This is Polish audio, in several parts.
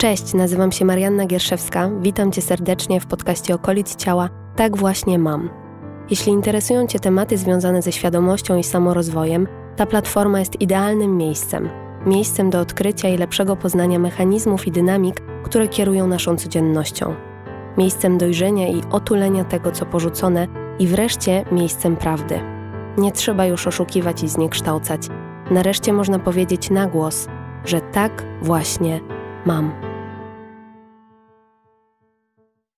Cześć, nazywam się Marianna Gierszewska. Witam Cię serdecznie w podcaście Okolic Ciała. Tak właśnie mam. Jeśli interesują Cię tematy związane ze świadomością i samorozwojem, ta platforma jest idealnym miejscem. Miejscem do odkrycia i lepszego poznania mechanizmów i dynamik, które kierują naszą codziennością. Miejscem dojrzenia i otulenia tego, co porzucone, i wreszcie miejscem prawdy. Nie trzeba już oszukiwać i zniekształcać. Nareszcie można powiedzieć na głos, że tak właśnie mam.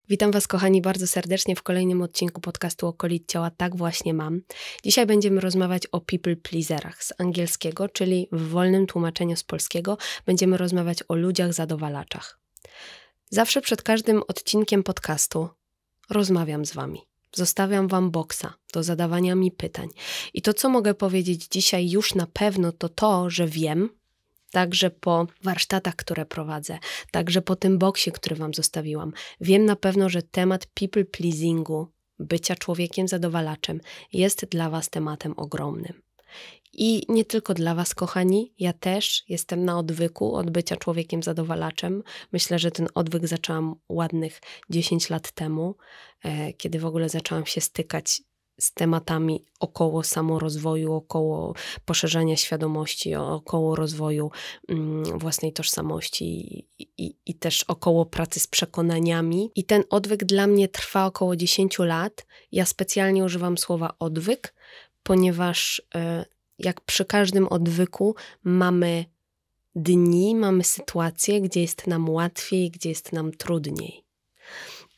Witam Was, kochani, bardzo serdecznie w kolejnym odcinku podcastu Okolic Ciała Tak Właśnie Mam. Dzisiaj będziemy rozmawiać o people pleaserach z angielskiego, czyli w wolnym tłumaczeniu z polskiego będziemy rozmawiać o ludziach zadowalaczach. Zawsze przed każdym odcinkiem podcastu rozmawiam z Wami. Zostawiam Wam boksa do zadawania mi pytań. I to, co mogę powiedzieć dzisiaj już na pewno, to to, że wiem, także po warsztatach, które prowadzę, także po tym boksie, który Wam zostawiłam. Wiem na pewno, że temat people pleasingu, bycia człowiekiem zadowalaczem, jest dla Was tematem ogromnym. I nie tylko dla Was, kochani, ja też jestem na odwyku od bycia człowiekiem zadowalaczem. Myślę, że ten odwyk zaczęłam ładnych 10 lat temu, e, kiedy w ogóle zaczęłam się stykać z tematami około samorozwoju, około poszerzania świadomości, około rozwoju mm, własnej tożsamości i, i, i, też około pracy z przekonaniami. I ten odwyk dla mnie trwa około 10 lat. Ja specjalnie używam słowa odwyk, ponieważ e, jak przy każdym odwyku mamy dni, mamy sytuacje, gdzie jest nam łatwiej, gdzie jest nam trudniej.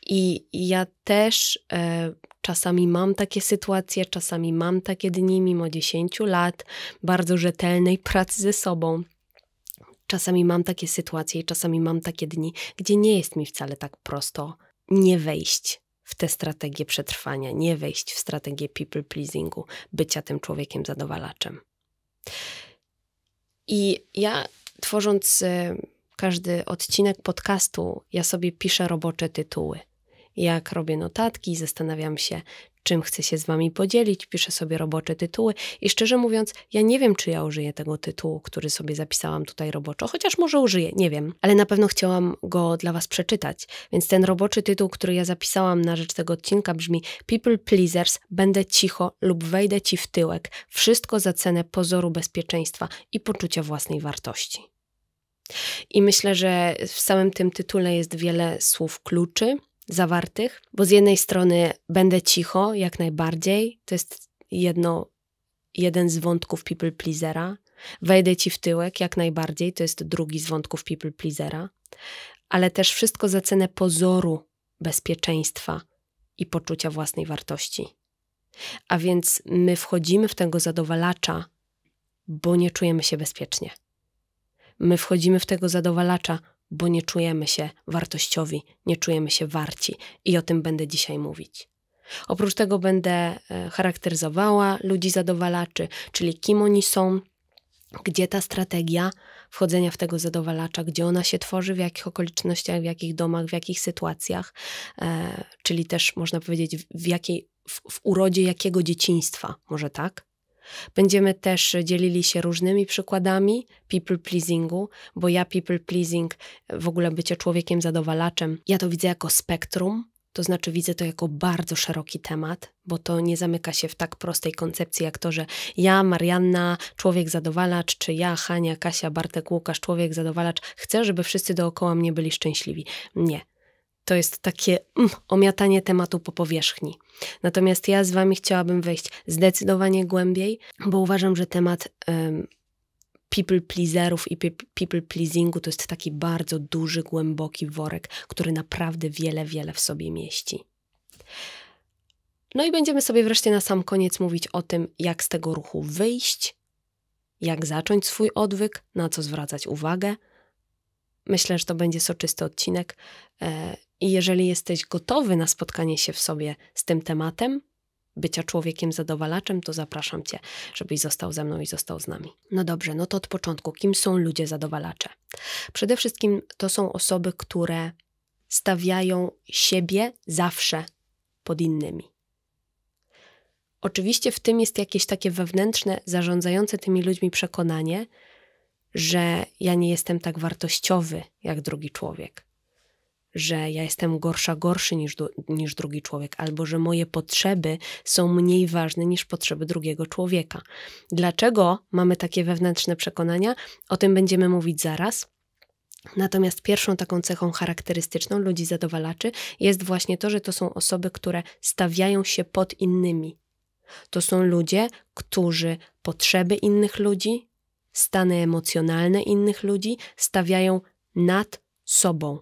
I ja też e, Czasami mam takie sytuacje, czasami mam takie dni, mimo 10 lat bardzo rzetelnej pracy ze sobą. Czasami mam takie sytuacje i czasami mam takie dni, gdzie nie jest mi wcale tak prosto nie wejść w tę strategię przetrwania, nie wejść w strategię people pleasingu, bycia tym człowiekiem zadowalaczem. I ja tworząc e, każdy odcinek podcastu, ja sobie piszę robocze tytuły – jak robię notatki, zastanawiam się, czym chcę się z Wami podzielić, piszę sobie robocze tytuły i szczerze mówiąc, ja nie wiem, czy ja użyję tego tytułu, który sobie zapisałam tutaj roboczo, chociaż może użyję, nie wiem, ale na pewno chciałam go dla Was przeczytać. Więc ten roboczy tytuł, który ja zapisałam na rzecz tego odcinka brzmi People Pleasers, będę cicho lub wejdę Ci w tyłek, wszystko za cenę pozoru bezpieczeństwa i poczucia własnej wartości. I myślę, że w samym tym tytule jest wiele słów kluczy, zawartych, bo z jednej strony będę cicho jak najbardziej, to jest jedno, jeden z wątków people pleasera, wejdę ci w tyłek jak najbardziej, to jest drugi z wątków people pleasera, ale też wszystko za cenę pozoru bezpieczeństwa i poczucia własnej wartości. A więc my wchodzimy w tego zadowalacza, bo nie czujemy się bezpiecznie. My wchodzimy w tego zadowalacza, bo nie czujemy się wartościowi, nie czujemy się warci i o tym będę dzisiaj mówić. Oprócz tego będę e, charakteryzowała ludzi zadowalaczy, czyli kim oni są, gdzie ta strategia wchodzenia w tego zadowalacza, gdzie ona się tworzy, w jakich okolicznościach, w jakich domach, w jakich sytuacjach, e, czyli też można powiedzieć, w jakiej, w, w urodzie jakiego dzieciństwa, może tak? Będziemy też dzielili się różnymi przykładami people pleasingu, bo ja people pleasing, e, w ogóle bycie człowiekiem zadowalaczem, ja to widzę jako spektrum, to znaczy widzę to jako bardzo szeroki temat, bo to nie zamyka się w tak prostej koncepcji jak to, że ja, Marianna, człowiek zadowalacz, czy ja, Hania, Kasia, Bartek, Łukasz, człowiek zadowalacz, chcę, żeby wszyscy dookoła mnie byli szczęśliwi. Nie, to jest takie mm, omiatanie tematu po powierzchni. Natomiast ja z Wami chciałabym wejść zdecydowanie głębiej, bo uważam, że temat um, people pleaserów i people pleasingu to jest taki bardzo duży, głęboki worek, który naprawdę wiele, wiele w sobie mieści. No i będziemy sobie wreszcie na sam koniec mówić o tym, jak z tego ruchu wyjść, jak zacząć swój odwyk, na co zwracać uwagę. Myślę, że to będzie soczysty odcinek. E, i jeżeli jesteś gotowy na spotkanie się w sobie z tym tematem, bycia człowiekiem zadowalaczem, to zapraszam Cię, żebyś został ze mną i został z nami. No dobrze, no to od początku, kim są ludzie zadowalacze? Przede wszystkim to są osoby, które stawiają siebie zawsze pod innymi. Oczywiście w tym jest jakieś takie wewnętrzne, zarządzające tymi ludźmi przekonanie, że ja nie jestem tak wartościowy jak drugi człowiek, że ja jestem gorsza, gorszy niż, niż drugi człowiek, albo że moje potrzeby są mniej ważne niż potrzeby drugiego człowieka. Dlaczego mamy takie wewnętrzne przekonania? O tym będziemy mówić zaraz. Natomiast pierwszą taką cechą charakterystyczną ludzi zadowalaczy jest właśnie to, że to są osoby, które stawiają się pod innymi. To są ludzie, którzy potrzeby innych ludzi, stany emocjonalne innych ludzi stawiają nad sobą.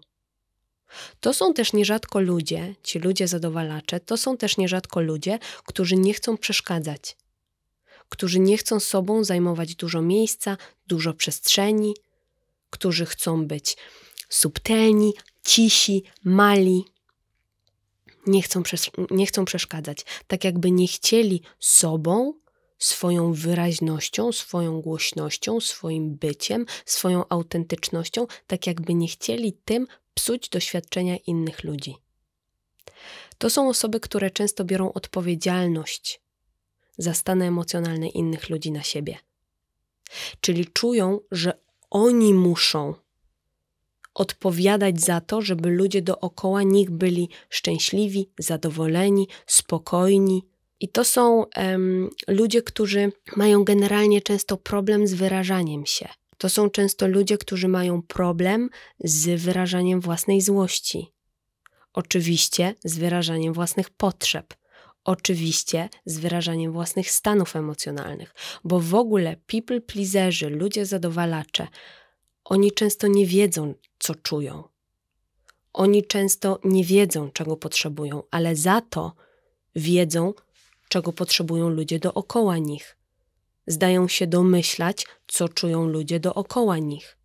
To są też nierzadko ludzie, ci ludzie zadowalacze, to są też nierzadko ludzie, którzy nie chcą przeszkadzać, którzy nie chcą sobą zajmować dużo miejsca, dużo przestrzeni, którzy chcą być subtelni, cisi, mali. Nie chcą, nie chcą przeszkadzać, tak jakby nie chcieli sobą, swoją wyraźnością, swoją głośnością, swoim byciem, swoją autentycznością, tak jakby nie chcieli tym psuć doświadczenia innych ludzi. To są osoby, które często biorą odpowiedzialność za stany emocjonalne innych ludzi na siebie. Czyli czują, że oni muszą odpowiadać za to, żeby ludzie dookoła nich byli szczęśliwi, zadowoleni, spokojni. I to są ludzie, którzy mają generalnie często problem z wyrażaniem się to są często ludzie, którzy mają problem z wyrażaniem własnej złości. Oczywiście z wyrażaniem własnych potrzeb. Oczywiście z wyrażaniem własnych stanów emocjonalnych, bo w ogóle people pleaserzy, ludzie zadowalacze, oni często nie wiedzą, co czują. Oni często nie wiedzą, czego potrzebują, ale za to wiedzą, czego potrzebują ludzie dookoła nich zdają się domyślać, co czują ludzie dookoła nich.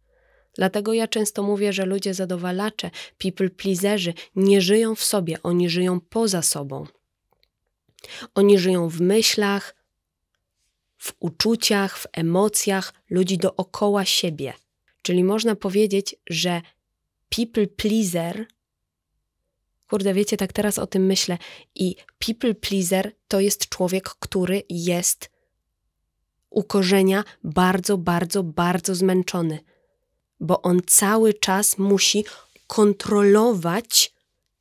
Dlatego ja często mówię, że ludzie zadowalacze, people pleaserzy nie żyją w sobie, oni żyją poza sobą. Oni żyją w myślach, w uczuciach, w emocjach ludzi dookoła siebie. Czyli można powiedzieć, że people pleaser Kurde, wiecie, tak teraz o tym myślę. I people pleaser to jest człowiek, który jest u korzenia bardzo, bardzo, bardzo zmęczony, bo on cały czas musi kontrolować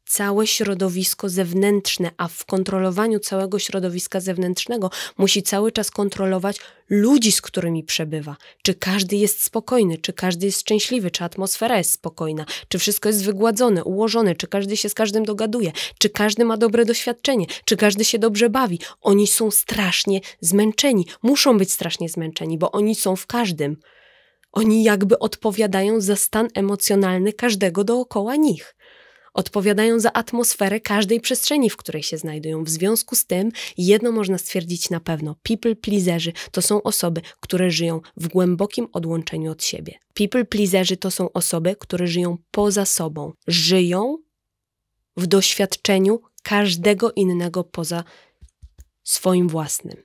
całe środowisko zewnętrzne, a w kontrolowaniu całego środowiska zewnętrznego musi cały czas kontrolować ludzi, z którymi przebywa. Czy każdy jest spokojny, czy każdy jest szczęśliwy, czy atmosfera jest spokojna, czy wszystko jest wygładzone, ułożone, czy każdy się z każdym dogaduje, czy każdy ma dobre doświadczenie, czy każdy się dobrze bawi. Oni są strasznie zmęczeni, muszą być strasznie zmęczeni, bo oni są w każdym. Oni jakby odpowiadają za stan emocjonalny każdego dookoła nich. Odpowiadają za atmosferę każdej przestrzeni, w której się znajdują. W związku z tym jedno można stwierdzić na pewno: people pleaserzy to są osoby, które żyją w głębokim odłączeniu od siebie. People pleaserzy to są osoby, które żyją poza sobą, żyją w doświadczeniu każdego innego poza swoim własnym.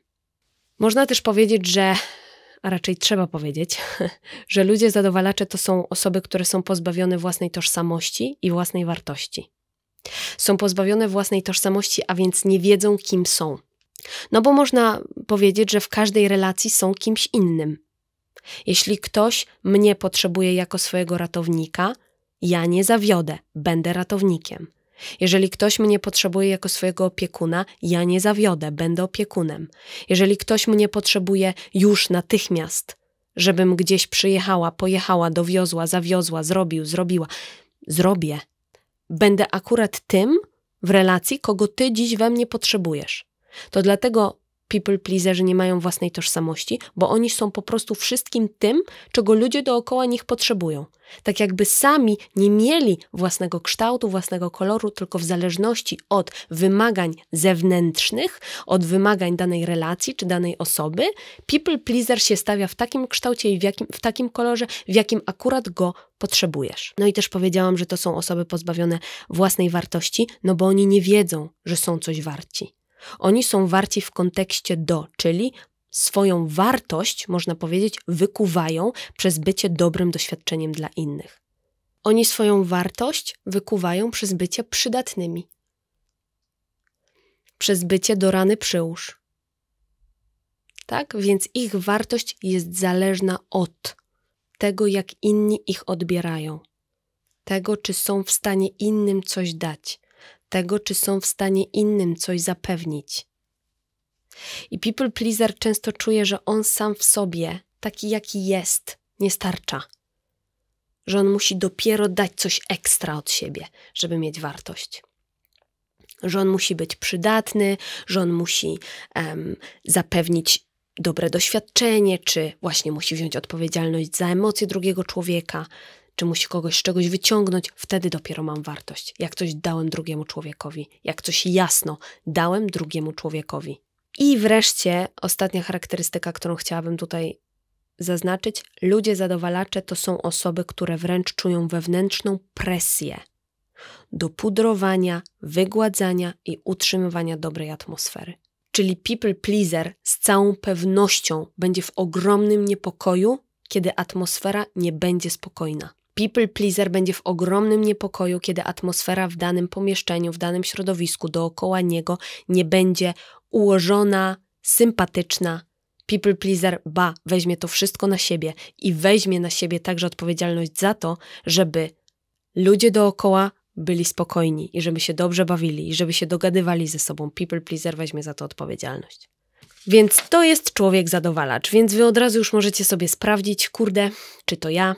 Można też powiedzieć, że a raczej trzeba powiedzieć, że ludzie zadowalacze to są osoby, które są pozbawione własnej tożsamości i własnej wartości. Są pozbawione własnej tożsamości, a więc nie wiedzą, kim są. No bo można powiedzieć, że w każdej relacji są kimś innym. Jeśli ktoś mnie potrzebuje jako swojego ratownika, ja nie zawiodę, będę ratownikiem. Jeżeli ktoś mnie potrzebuje jako swojego opiekuna, ja nie zawiodę, będę opiekunem. Jeżeli ktoś mnie potrzebuje już natychmiast, żebym gdzieś przyjechała, pojechała, dowiozła, zawiozła, zrobił, zrobiła, zrobię. Będę akurat tym w relacji, kogo ty dziś we mnie potrzebujesz. To dlatego people pleaserzy nie mają własnej tożsamości, bo oni są po prostu wszystkim tym, czego ludzie dookoła nich potrzebują. Tak jakby sami nie mieli własnego kształtu, własnego koloru, tylko w zależności od wymagań zewnętrznych, od wymagań danej relacji czy danej osoby, people pleaser się stawia w takim kształcie i w, jakim, w takim kolorze, w jakim akurat go potrzebujesz. No i też powiedziałam, że to są osoby pozbawione własnej wartości, no bo oni nie wiedzą, że są coś warci. Oni są warci w kontekście do, czyli swoją wartość, można powiedzieć, wykuwają przez bycie dobrym doświadczeniem dla innych. Oni swoją wartość wykuwają przez bycie przydatnymi, przez bycie do rany przyłóż. Tak? Więc ich wartość jest zależna od tego, jak inni ich odbierają, tego, czy są w stanie innym coś dać, tego, czy są w stanie innym coś zapewnić. I people pleaser często czuje, że on sam w sobie, taki jaki jest, nie starcza. Że on musi dopiero dać coś ekstra od siebie, żeby mieć wartość. Że on musi być przydatny, że on musi um, zapewnić dobre doświadczenie, czy właśnie musi wziąć odpowiedzialność za emocje drugiego człowieka, czy musi kogoś z czegoś wyciągnąć, wtedy dopiero mam wartość. Jak coś dałem drugiemu człowiekowi, jak coś jasno dałem drugiemu człowiekowi. I wreszcie ostatnia charakterystyka, którą chciałabym tutaj zaznaczyć: ludzie zadowalacze to są osoby, które wręcz czują wewnętrzną presję do pudrowania, wygładzania i utrzymywania dobrej atmosfery. Czyli people pleaser z całą pewnością będzie w ogromnym niepokoju, kiedy atmosfera nie będzie spokojna. People pleaser będzie w ogromnym niepokoju, kiedy atmosfera w danym pomieszczeniu, w danym środowisku dookoła niego nie będzie ułożona, sympatyczna. People pleaser ba weźmie to wszystko na siebie i weźmie na siebie także odpowiedzialność za to, żeby ludzie dookoła byli spokojni i żeby się dobrze bawili i żeby się dogadywali ze sobą. People pleaser weźmie za to odpowiedzialność. Więc to jest człowiek zadowalacz, więc wy od razu już możecie sobie sprawdzić, kurde, czy to ja,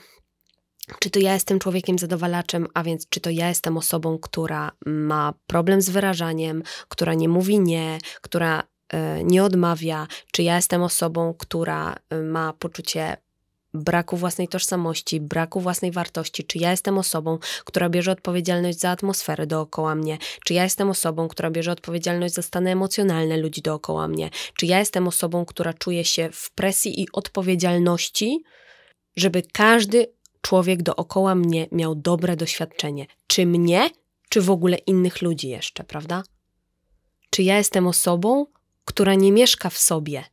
czy to ja jestem człowiekiem zadowalaczem, a więc czy to ja jestem osobą, która ma problem z wyrażaniem, która nie mówi nie, która e, nie odmawia, czy ja jestem osobą, która e, ma poczucie braku własnej tożsamości, braku własnej wartości, czy ja jestem osobą, która bierze odpowiedzialność za atmosferę dookoła mnie, czy ja jestem osobą, która bierze odpowiedzialność za stany emocjonalne ludzi dookoła mnie, czy ja jestem osobą, która czuje się w presji i odpowiedzialności, żeby każdy człowiek dookoła mnie miał dobre doświadczenie. Czy mnie, czy w ogóle innych ludzi jeszcze, prawda? Czy ja jestem osobą, która nie mieszka w sobie,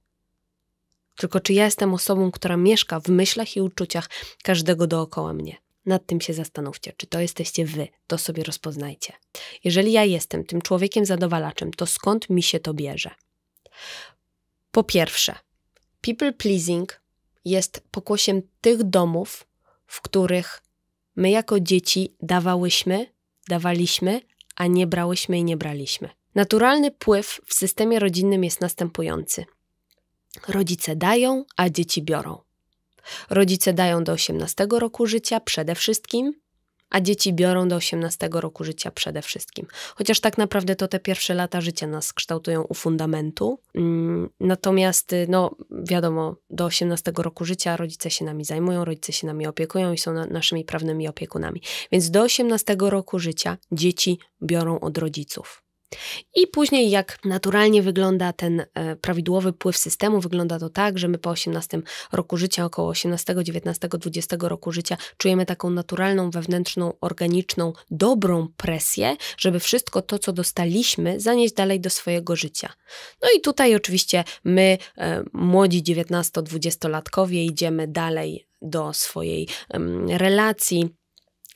tylko czy ja jestem osobą, która mieszka w myślach i uczuciach każdego dookoła mnie. Nad tym się zastanówcie, czy to jesteście wy, to sobie rozpoznajcie. Jeżeli ja jestem tym człowiekiem zadowalaczem, to skąd mi się to bierze? Po pierwsze, people pleasing jest pokłosiem tych domów, w których my jako dzieci dawałyśmy, dawaliśmy, a nie brałyśmy i nie braliśmy. Naturalny pływ w systemie rodzinnym jest następujący. Rodzice dają, a dzieci biorą. Rodzice dają do 18 roku życia przede wszystkim, a dzieci biorą do 18 roku życia przede wszystkim. Chociaż tak naprawdę to te pierwsze lata życia nas kształtują u fundamentu. Mm, natomiast, y, no wiadomo, do 18 roku życia rodzice się nami zajmują, rodzice się nami opiekują i są na, naszymi prawnymi opiekunami. Więc do 18 roku życia dzieci biorą od rodziców. I później, jak naturalnie wygląda ten e, prawidłowy pływ systemu, wygląda to tak, że my po 18 roku życia, około 18, 19, 20 roku życia, czujemy taką naturalną, wewnętrzną, organiczną, dobrą presję, żeby wszystko to, co dostaliśmy, zanieść dalej do swojego życia. No i tutaj oczywiście my, e, młodzi 19-20-latkowie, idziemy dalej do swojej relacji,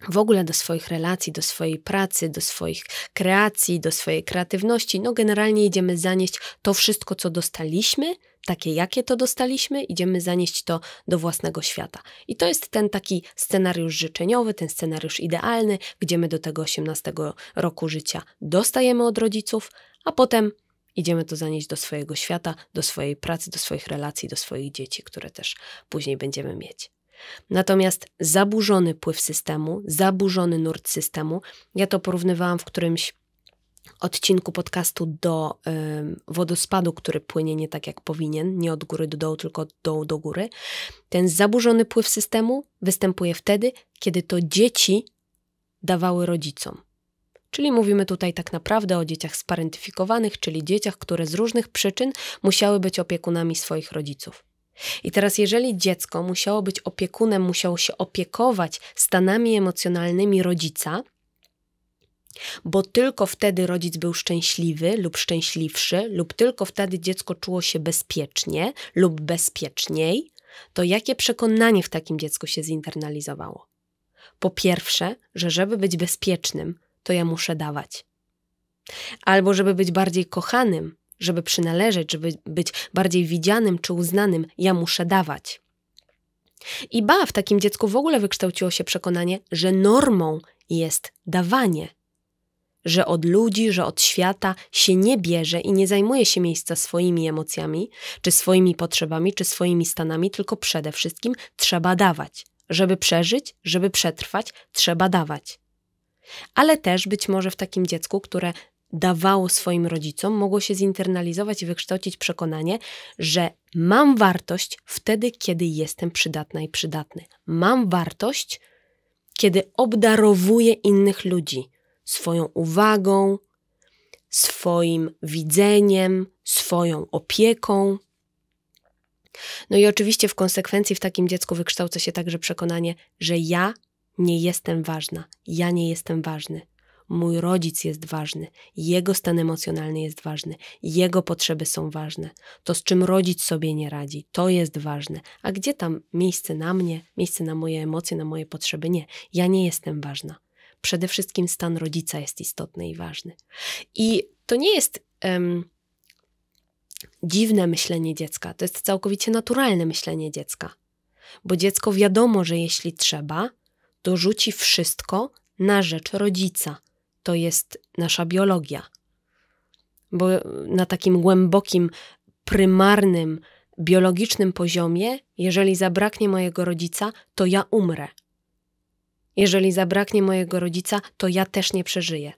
w ogóle do swoich relacji, do swojej pracy, do swoich kreacji, do swojej kreatywności. No, generalnie idziemy zanieść to wszystko, co dostaliśmy, takie jakie to dostaliśmy, idziemy zanieść to do własnego świata. I to jest ten taki scenariusz życzeniowy, ten scenariusz idealny, gdzie my do tego 18 roku życia dostajemy od rodziców, a potem idziemy to zanieść do swojego świata, do swojej pracy, do swoich relacji, do swoich dzieci, które też później będziemy mieć. Natomiast zaburzony pływ systemu, zaburzony nurt systemu, ja to porównywałam w którymś odcinku podcastu do y, wodospadu, który płynie nie tak jak powinien, nie od góry do dołu, tylko od dołu do góry. Ten zaburzony pływ systemu występuje wtedy, kiedy to dzieci dawały rodzicom. Czyli mówimy tutaj tak naprawdę o dzieciach sparentyfikowanych, czyli dzieciach, które z różnych przyczyn musiały być opiekunami swoich rodziców. I teraz, jeżeli dziecko musiało być opiekunem, musiało się opiekować stanami emocjonalnymi rodzica, bo tylko wtedy rodzic był szczęśliwy lub szczęśliwszy, lub tylko wtedy dziecko czuło się bezpiecznie lub bezpieczniej, to jakie przekonanie w takim dziecku się zinternalizowało? Po pierwsze, że żeby być bezpiecznym, to ja muszę dawać. Albo żeby być bardziej kochanym, żeby przynależeć, żeby być bardziej widzianym czy uznanym, ja muszę dawać. I ba, w takim dziecku w ogóle wykształciło się przekonanie, że normą jest dawanie, że od ludzi, że od świata się nie bierze i nie zajmuje się miejsca swoimi emocjami, czy swoimi potrzebami, czy swoimi stanami, tylko przede wszystkim trzeba dawać. Żeby przeżyć, żeby przetrwać, trzeba dawać. Ale też być może w takim dziecku, które dawało swoim rodzicom, mogło się zinternalizować i wykształcić przekonanie, że mam wartość wtedy, kiedy jestem przydatna i przydatny. Mam wartość, kiedy obdarowuję innych ludzi swoją uwagą, swoim widzeniem, swoją opieką. No i oczywiście w konsekwencji w takim dziecku wykształca się także przekonanie, że ja nie jestem ważna, ja nie jestem ważny, mój rodzic jest ważny, jego stan emocjonalny jest ważny, jego potrzeby są ważne, to z czym rodzic sobie nie radzi, to jest ważne. A gdzie tam miejsce na mnie, miejsce na moje emocje, na moje potrzeby? Nie, ja nie jestem ważna. Przede wszystkim stan rodzica jest istotny i ważny. I to nie jest. Um, dziwne myślenie dziecka, to jest całkowicie naturalne myślenie dziecka. Bo dziecko wiadomo, że jeśli trzeba, dorzuci wszystko na rzecz rodzica to jest nasza biologia. Bo na takim głębokim, prymarnym, biologicznym poziomie, jeżeli zabraknie mojego rodzica, to ja umrę. Jeżeli zabraknie mojego rodzica, to ja też nie przeżyję.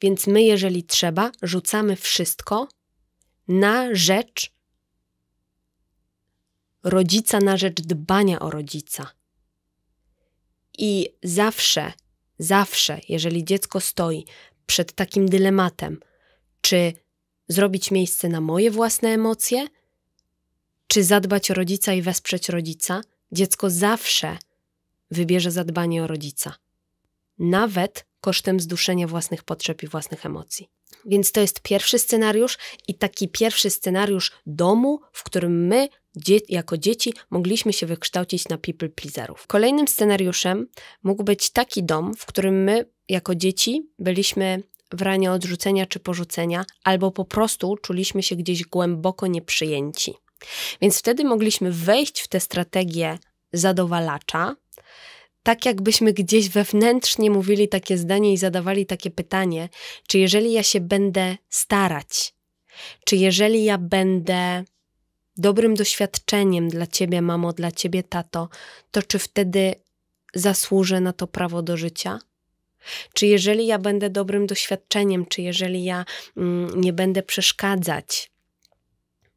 Więc my, jeżeli trzeba, rzucamy wszystko na rzecz rodzica, na rzecz dbania o rodzica. I zawsze Zawsze, jeżeli dziecko stoi przed takim dylematem, czy zrobić miejsce na moje własne emocje, czy zadbać o rodzica i wesprzeć rodzica, dziecko zawsze wybierze zadbanie o rodzica, nawet kosztem zduszenia własnych potrzeb i własnych emocji. Więc to jest pierwszy scenariusz i taki pierwszy scenariusz domu, w którym my dzie jako dzieci mogliśmy się wykształcić na people pleaserów. Kolejnym scenariuszem mógł być taki dom, w którym my jako dzieci byliśmy w ranie odrzucenia czy porzucenia, albo po prostu czuliśmy się gdzieś głęboko nieprzyjęci. Więc wtedy mogliśmy wejść w tę strategię zadowalacza, tak jakbyśmy gdzieś wewnętrznie mówili takie zdanie i zadawali takie pytanie, czy jeżeli ja się będę starać, czy jeżeli ja będę dobrym doświadczeniem dla ciebie, mamo, dla ciebie, tato, to czy wtedy zasłużę na to prawo do życia? Czy jeżeli ja będę dobrym doświadczeniem, czy jeżeli ja mm, nie będę przeszkadzać,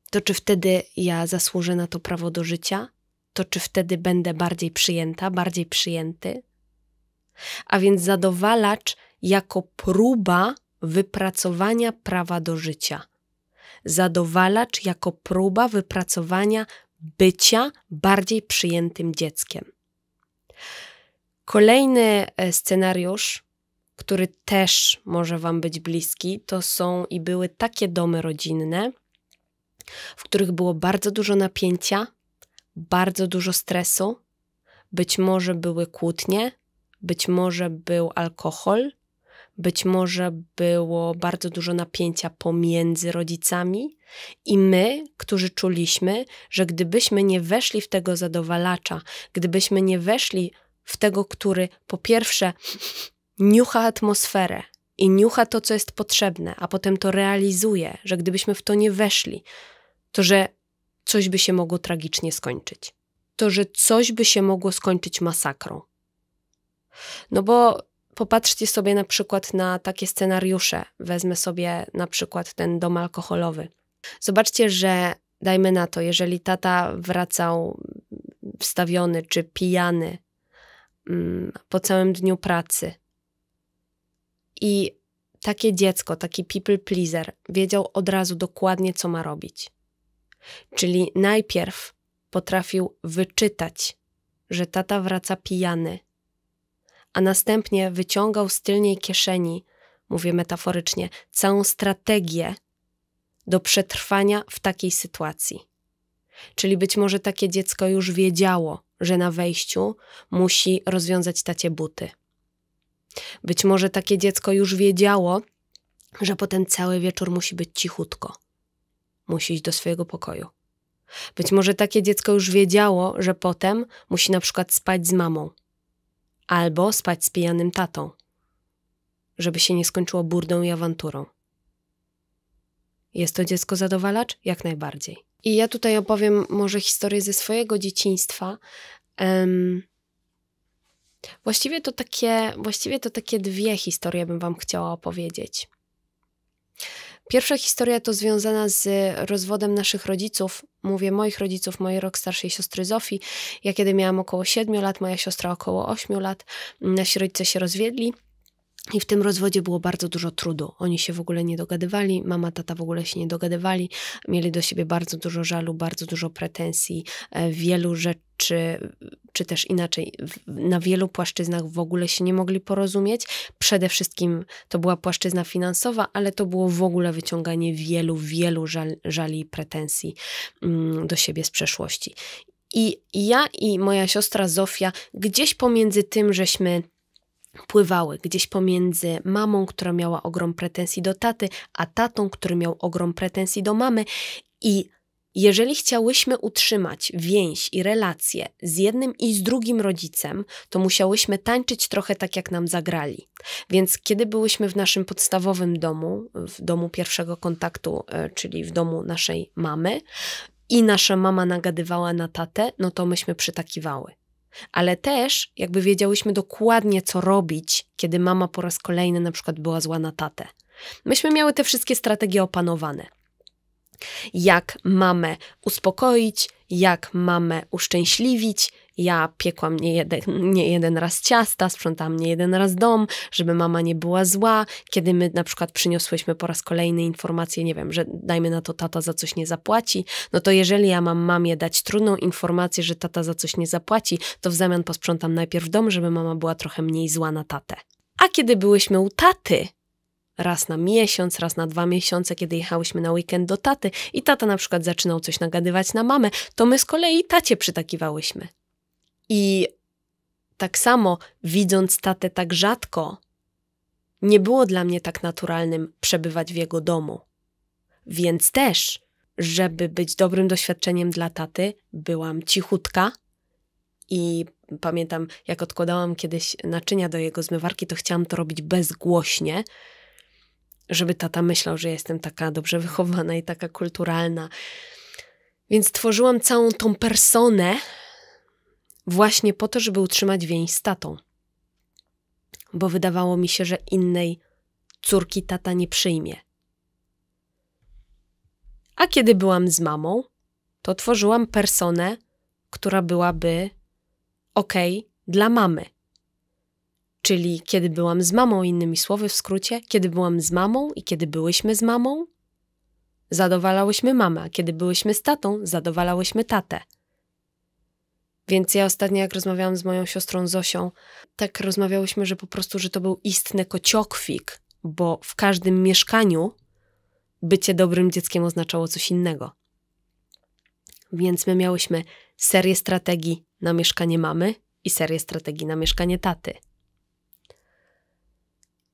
to czy wtedy ja zasłużę na to prawo do życia? to czy wtedy będę bardziej przyjęta, bardziej przyjęty? A więc zadowalacz jako próba wypracowania prawa do życia. Zadowalacz jako próba wypracowania bycia bardziej przyjętym dzieckiem. Kolejny e, scenariusz, który też może Wam być bliski, to są i były takie domy rodzinne, w których było bardzo dużo napięcia, bardzo dużo stresu, być może były kłótnie, być może był alkohol, być może było bardzo dużo napięcia pomiędzy rodzicami i my, którzy czuliśmy, że gdybyśmy nie weszli w tego zadowalacza, gdybyśmy nie weszli w tego, który po pierwsze niucha atmosferę i niucha to, co jest potrzebne, a potem to realizuje, że gdybyśmy w to nie weszli, to że coś by się mogło tragicznie skończyć. To, że coś by się mogło skończyć masakrą. No bo popatrzcie sobie na przykład na takie scenariusze. Wezmę sobie na przykład ten dom alkoholowy. Zobaczcie, że dajmy na to, jeżeli tata wracał wstawiony czy pijany mm, po całym dniu pracy i takie dziecko, taki people pleaser, wiedział od razu dokładnie, co ma robić. Czyli najpierw potrafił wyczytać, że tata wraca pijany, a następnie wyciągał z tylnej kieszeni, mówię metaforycznie, całą strategię do przetrwania w takiej sytuacji. Czyli być może takie dziecko już wiedziało, że na wejściu musi rozwiązać tacie buty. Być może takie dziecko już wiedziało, że potem cały wieczór musi być cichutko musi iść do swojego pokoju. Być może takie dziecko już wiedziało, że potem musi na przykład spać z mamą albo spać z pijanym tatą, żeby się nie skończyło burdą i awanturą. Jest to dziecko zadowalacz? Jak najbardziej. I ja tutaj opowiem może historię ze swojego dzieciństwa. Um, właściwie, to takie, właściwie to takie dwie historie bym Wam chciała opowiedzieć. Pierwsza historia to związana z rozwodem naszych rodziców. Mówię moich rodziców, mojej rok starszej siostry Zofii. Ja kiedy miałam około 7 lat, moja siostra około 8 lat, nasi rodzice się rozwiedli. I w tym rozwodzie było bardzo dużo trudu. Oni się w ogóle nie dogadywali, mama, tata w ogóle się nie dogadywali, mieli do siebie bardzo dużo żalu, bardzo dużo pretensji, e, wielu rzeczy czy, też inaczej, na wielu płaszczyznach w ogóle się nie mogli porozumieć. Przede wszystkim to była płaszczyzna finansowa, ale to było w ogóle wyciąganie wielu, wielu żali i pretensji mm, do siebie z przeszłości. I ja i moja siostra Zofia gdzieś pomiędzy tym, żeśmy pływały gdzieś pomiędzy mamą, która miała ogrom pretensji do taty, a tatą, który miał ogrom pretensji do mamy. I jeżeli chciałyśmy utrzymać więź i relacje z jednym i z drugim rodzicem, to musiałyśmy tańczyć trochę tak, jak nam zagrali. Więc kiedy byłyśmy w naszym podstawowym domu, w domu pierwszego kontaktu, e, czyli w domu naszej mamy, i nasza mama nagadywała na tatę, no to myśmy przytakiwały ale też jakby wiedziałyśmy dokładnie, co robić, kiedy mama po raz kolejny na przykład była zła na tatę. Myśmy miały te wszystkie strategie opanowane. Jak mamę uspokoić, jak mamę uszczęśliwić, ja piekłam nie jeden, nie jeden raz ciasta, sprzątałam nie jeden raz dom, żeby mama nie była zła. Kiedy my na przykład przyniosłyśmy po raz kolejny informację, nie wiem, że dajmy na to tata za coś nie zapłaci, no to jeżeli ja mam mamie dać trudną informację, że tata za coś nie zapłaci, to w zamian posprzątam najpierw dom, żeby mama była trochę mniej zła na tatę. A kiedy byłyśmy u taty, raz na miesiąc, raz na dwa miesiące, kiedy jechałyśmy na weekend do taty i tata na przykład zaczynał coś nagadywać na mamę, to my z kolei tacie przytakiwałyśmy. I tak samo, widząc tatę tak rzadko, nie było dla mnie tak naturalnym przebywać w jego domu. Więc też, żeby być dobrym doświadczeniem dla taty, byłam cichutka i pamiętam, jak odkładałam kiedyś naczynia do jego zmywarki, to chciałam to robić bezgłośnie, żeby tata myślał, że jestem taka dobrze wychowana i taka kulturalna. Więc tworzyłam całą tą personę, właśnie po to, żeby utrzymać więź z tatą. Bo wydawało mi się, że innej córki tata nie przyjmie. A kiedy byłam z mamą, to tworzyłam personę, która byłaby ok dla mamy. Czyli kiedy byłam z mamą, innymi słowy, w skrócie, kiedy byłam z mamą i kiedy byłyśmy z mamą, zadowalałyśmy mamę, a kiedy byłyśmy z tatą, zadowalałyśmy tatę. Więc ja ostatnio, jak rozmawiałam z moją siostrą Zosią, tak rozmawiałyśmy, że po prostu, że to był istny kociokwik, bo w każdym mieszkaniu bycie dobrym dzieckiem oznaczało coś innego. Więc my miałyśmy serię strategii na mieszkanie mamy i serię strategii na mieszkanie taty.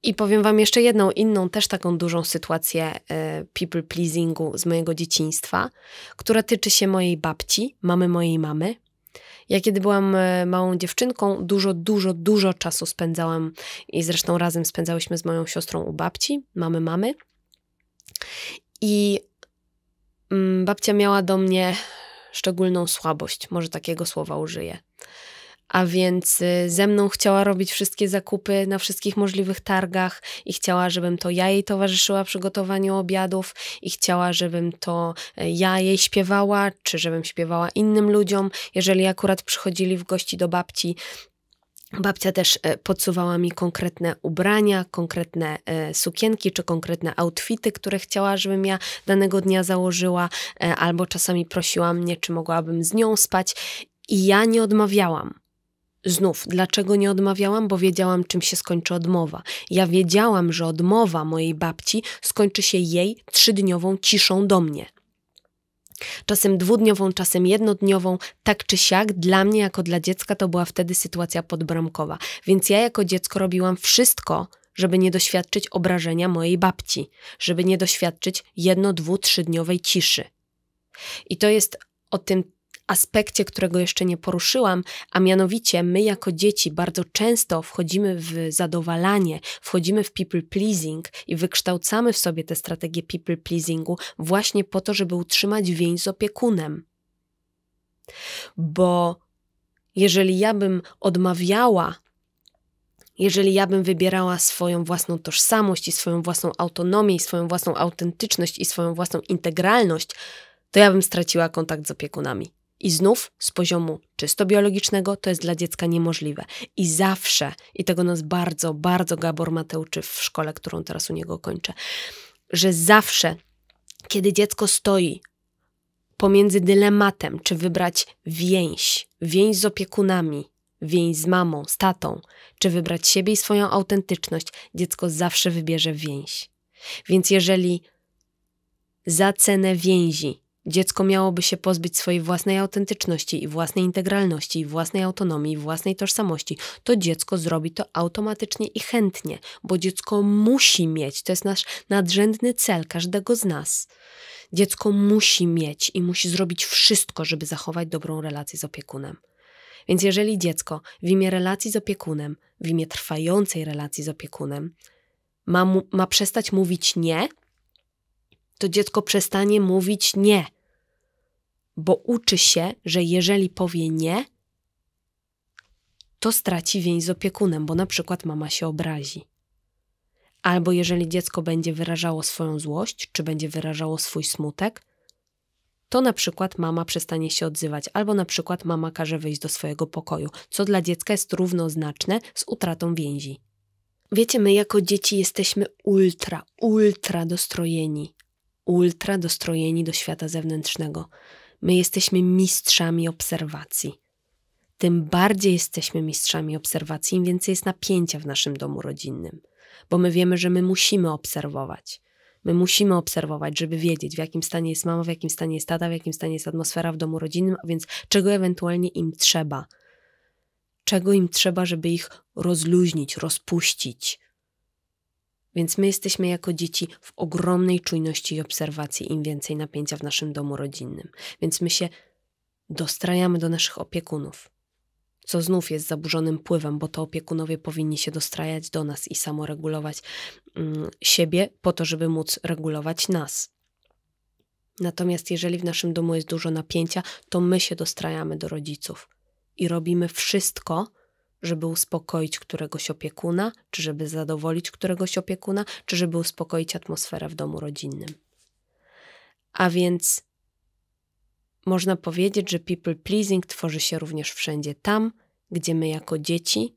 I powiem Wam jeszcze jedną inną, też taką dużą sytuację e, people pleasingu z mojego dzieciństwa, która tyczy się mojej babci, mamy mojej mamy, ja kiedy byłam e, małą dziewczynką, dużo, dużo, dużo czasu spędzałam i zresztą razem spędzałyśmy z moją siostrą u babci, mamy mamy. I mm, babcia miała do mnie szczególną słabość, może takiego słowa użyję a więc y, ze mną chciała robić wszystkie zakupy na wszystkich możliwych targach i chciała, żebym to ja jej towarzyszyła przygotowaniu obiadów i chciała, żebym to y, ja jej śpiewała, czy żebym śpiewała innym ludziom, jeżeli akurat przychodzili w gości do babci, Babcia też y, podsuwała mi konkretne ubrania, konkretne sukienki czy konkretne outfity, które chciała, żebym ja danego dnia założyła, albo czasami prosiła mnie, czy mogłabym z nią spać. I ja nie odmawiałam. Znów, dlaczego nie odmawiałam? Bo wiedziałam, czym się skończy odmowa. Ja wiedziałam, że odmowa mojej babci skończy się jej trzydniową ciszą do mnie. Czasem dwudniową, czasem jednodniową, tak czy siak, dla mnie jako dla dziecka to była wtedy sytuacja podbramkowa. Więc ja jako dziecko robiłam wszystko, żeby nie doświadczyć obrażenia mojej babci, żeby nie doświadczyć jedno, dwu, trzydniowej ciszy. I to jest o tym aspekcie, którego jeszcze nie poruszyłam, a mianowicie my jako dzieci bardzo często wchodzimy w zadowalanie, wchodzimy w people pleasing i wykształcamy w sobie te strategie people pleasingu właśnie po to, żeby utrzymać więź z opiekunem. Bo jeżeli ja bym odmawiała jeżeli ja bym wybierała swoją własną tożsamość i swoją własną autonomię i swoją własną autentyczność i swoją własną integralność, to ja bym straciła kontakt z opiekunami. I znów z poziomu czysto biologicznego to jest dla dziecka niemożliwe. I zawsze, i tego nas bardzo, bardzo Gabor Mateuczy w szkole, którą teraz u niego kończę, że zawsze, kiedy dziecko stoi pomiędzy dylematem, czy wybrać więź, więź z opiekunami, więź z mamą, z tatą, czy wybrać siebie i swoją autentyczność, dziecko zawsze wybierze więź. Więc jeżeli za cenę więzi Dziecko miałoby się pozbyć swojej własnej autentyczności i własnej integralności, i własnej autonomii, i własnej tożsamości. To dziecko zrobi to automatycznie i chętnie, bo dziecko musi mieć, to jest nasz nadrzędny cel każdego z nas. Dziecko musi mieć i musi zrobić wszystko, żeby zachować dobrą relację z opiekunem. Więc jeżeli dziecko w imię relacji z opiekunem, w imię trwającej relacji z opiekunem, ma, mu, ma przestać mówić nie, to dziecko przestanie mówić nie, bo uczy się, że jeżeli powie nie, to straci więź z opiekunem, bo na przykład mama się obrazi. Albo jeżeli dziecko będzie wyrażało swoją złość, czy będzie wyrażało swój smutek, to na przykład mama przestanie się odzywać, albo na przykład mama każe wyjść do swojego pokoju, co dla dziecka jest równoznaczne z utratą więzi. Wiecie, my jako dzieci jesteśmy ultra, ultra dostrojeni ultra dostrojeni do świata zewnętrznego. My jesteśmy mistrzami obserwacji. Tym bardziej jesteśmy mistrzami obserwacji, im więcej jest napięcia w naszym domu rodzinnym, bo my wiemy, że my musimy obserwować. My musimy obserwować, żeby wiedzieć, w jakim stanie jest mama, w jakim stanie jest tata, w jakim stanie jest atmosfera w domu rodzinnym, a więc czego ewentualnie im trzeba. Czego im trzeba, żeby ich rozluźnić, rozpuścić, więc my jesteśmy jako dzieci w ogromnej czujności i obserwacji, im więcej napięcia w naszym domu rodzinnym. Więc my się dostrajamy do naszych opiekunów, co znów jest zaburzonym pływem, bo to opiekunowie powinni się dostrajać do nas i samoregulować mm, siebie, po to, żeby móc regulować nas. Natomiast jeżeli w naszym domu jest dużo napięcia, to my się dostrajamy do rodziców i robimy wszystko, żeby uspokoić któregoś opiekuna, czy żeby zadowolić któregoś opiekuna, czy żeby uspokoić atmosferę w domu rodzinnym. A więc można powiedzieć, że people pleasing tworzy się również wszędzie tam, gdzie my jako dzieci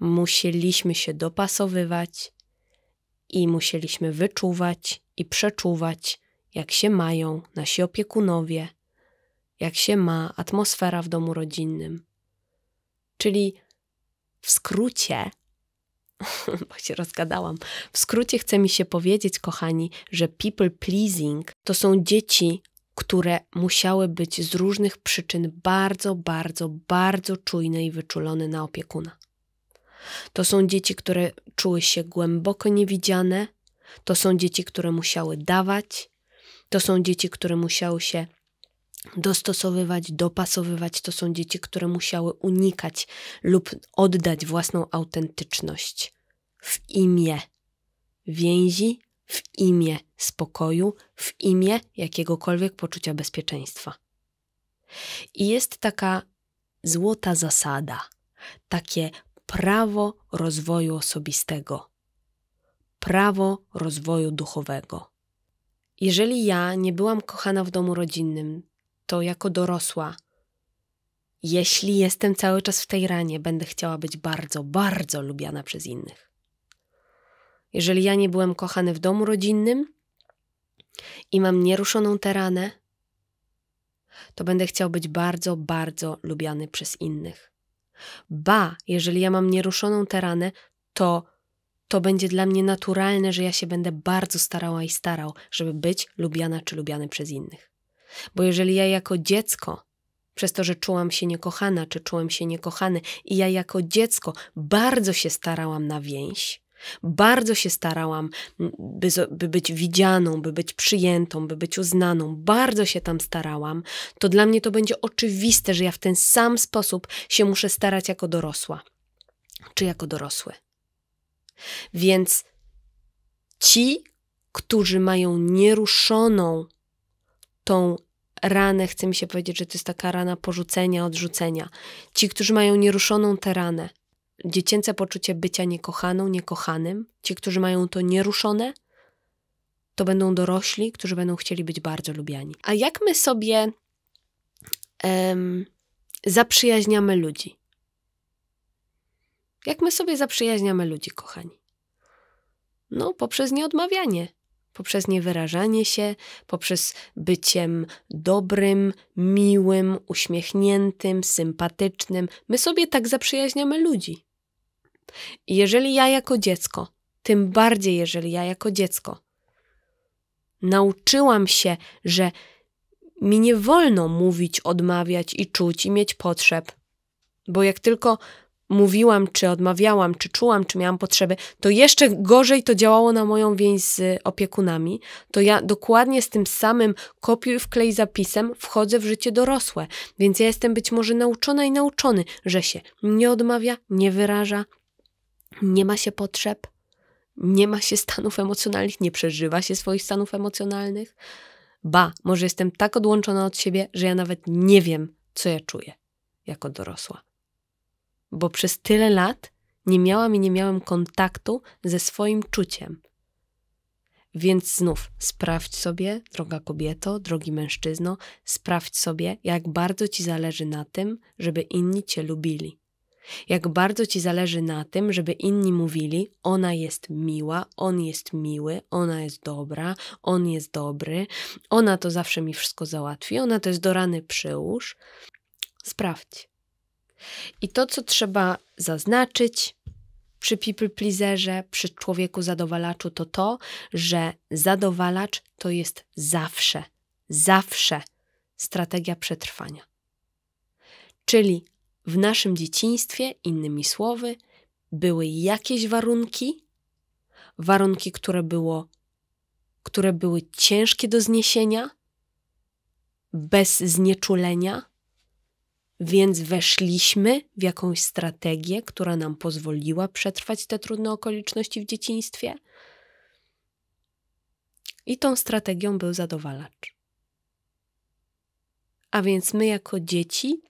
musieliśmy się dopasowywać i musieliśmy wyczuwać i przeczuwać, jak się mają nasi opiekunowie, jak się ma atmosfera w domu rodzinnym Czyli w skrócie, bo się rozgadałam, w skrócie chce mi się powiedzieć, kochani, że people pleasing to są dzieci, które musiały być z różnych przyczyn bardzo, bardzo, bardzo czujne i wyczulone na opiekuna. To są dzieci, które czuły się głęboko niewidziane, to są dzieci, które musiały dawać, to są dzieci, które musiały się dostosowywać, dopasowywać. To są dzieci, które musiały unikać lub oddać własną autentyczność w imię więzi, w imię spokoju, w imię jakiegokolwiek poczucia bezpieczeństwa. I jest taka złota zasada, takie prawo rozwoju osobistego, prawo rozwoju duchowego. Jeżeli ja nie byłam kochana w domu rodzinnym, to jako dorosła, jeśli jestem cały czas w tej ranie, będę chciała być bardzo, bardzo lubiana przez innych. Jeżeli ja nie byłem kochany w domu rodzinnym i mam nieruszoną tę ranę, to będę chciał być bardzo, bardzo lubiany przez innych. Ba, jeżeli ja mam nieruszoną tę ranę, to to będzie dla mnie naturalne, że ja się będę bardzo starała i starał, żeby być lubiana czy lubiany przez innych. Bo jeżeli ja jako dziecko, przez to, że czułam się niekochana, czy czułem się niekochany, i ja jako dziecko bardzo się starałam na więź, bardzo się starałam, by, by, być widzianą, by być przyjętą, by być uznaną. Bardzo się tam starałam. To dla mnie to będzie oczywiste, że ja w ten sam sposób się muszę starać jako dorosła, czy jako dorosły. Więc ci, którzy mają nieruszoną tą ranę, chce mi się powiedzieć, że to jest taka rana porzucenia, odrzucenia. Ci, którzy mają nieruszoną tę ranę, dziecięce poczucie bycia niekochaną, niekochanym, ci, którzy mają to nieruszone, to będą dorośli, którzy będą chcieli być bardzo lubiani. A jak my sobie em, zaprzyjaźniamy ludzi? Jak my sobie zaprzyjaźniamy ludzi, kochani? No, poprzez nieodmawianie poprzez niewyrażanie się, poprzez byciem dobrym, miłym, uśmiechniętym, sympatycznym. My sobie tak zaprzyjaźniamy ludzi. I jeżeli ja jako dziecko, tym bardziej jeżeli ja jako dziecko, nauczyłam się, że mi nie wolno mówić, odmawiać i czuć i mieć potrzeb, bo jak tylko mówiłam, czy odmawiałam, czy czułam, czy miałam potrzeby, to jeszcze gorzej to działało na moją więź z opiekunami. To ja dokładnie z tym samym kopiuj, wklej zapisem wchodzę w życie dorosłe. Więc ja jestem być może nauczona i nauczony, że się nie odmawia, nie wyraża, nie ma się potrzeb, nie ma się stanów emocjonalnych, nie przeżywa się swoich stanów emocjonalnych. Ba, może jestem tak odłączona od siebie, że ja nawet nie wiem, co ja czuję jako dorosła bo przez tyle lat nie miałam i nie miałem kontaktu ze swoim czuciem. Więc znów sprawdź sobie, droga kobieto, drogi mężczyzno, sprawdź sobie, jak bardzo ci zależy na tym, żeby inni cię lubili. Jak bardzo ci zależy na tym, żeby inni mówili: Ona jest miła, on jest miły, ona jest dobra, on jest dobry, ona to zawsze mi wszystko załatwi, ona to jest do rany przyłóż. Sprawdź. I to, co trzeba zaznaczyć przy people pleaserze, przy człowieku zadowalaczu, to to, że zadowalacz to jest zawsze, zawsze strategia przetrwania. Czyli w naszym dzieciństwie, innymi słowy, były jakieś warunki, warunki, które, było, które były ciężkie do zniesienia, bez znieczulenia, więc weszliśmy w jakąś strategię, która nam pozwoliła przetrwać te trudne okoliczności w dzieciństwie. I tą strategią był zadowalacz. A więc my, jako dzieci,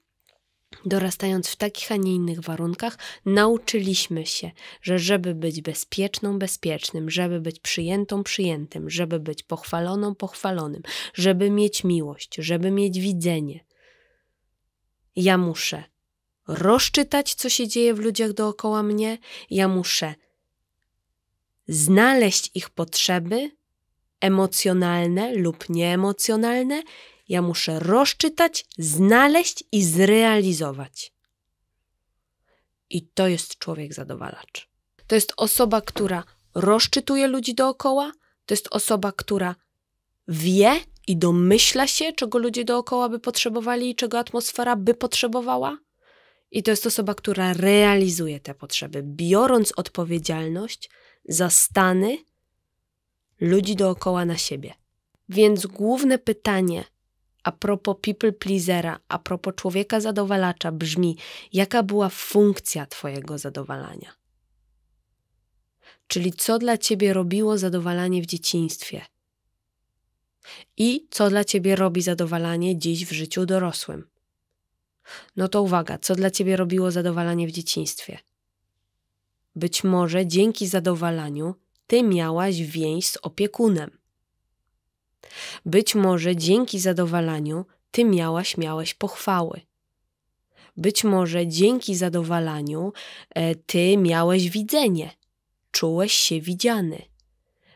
dorastając w takich, a nie innych warunkach, nauczyliśmy się, że żeby być bezpieczną, bezpiecznym, żeby być przyjętą, przyjętym, żeby być pochwaloną, pochwalonym, żeby mieć miłość, żeby mieć widzenie, ja muszę rozczytać, co się dzieje w ludziach dookoła mnie, ja muszę znaleźć ich potrzeby emocjonalne lub nieemocjonalne, ja muszę rozczytać, znaleźć i zrealizować. I to jest człowiek zadowalacz. To jest osoba, która rozczytuje ludzi dookoła, to jest osoba, która wie, i domyśla się, czego ludzie dookoła by potrzebowali i czego atmosfera by potrzebowała? I to jest osoba, która realizuje te potrzeby, biorąc odpowiedzialność za stany ludzi dookoła na siebie. Więc główne pytanie a propos people pleasera, a propos człowieka zadowalacza brzmi: jaka była funkcja Twojego zadowalania? Czyli co dla Ciebie robiło zadowalanie w dzieciństwie? i co dla ciebie robi zadowalanie dziś w życiu dorosłym. No to uwaga, co dla ciebie robiło zadowalanie w dzieciństwie? Być może dzięki zadowalaniu ty miałaś więź z opiekunem. Być może dzięki zadowalaniu ty miałaś, miałeś pochwały. Być może dzięki zadowalaniu e, ty miałeś widzenie, czułeś się widziany.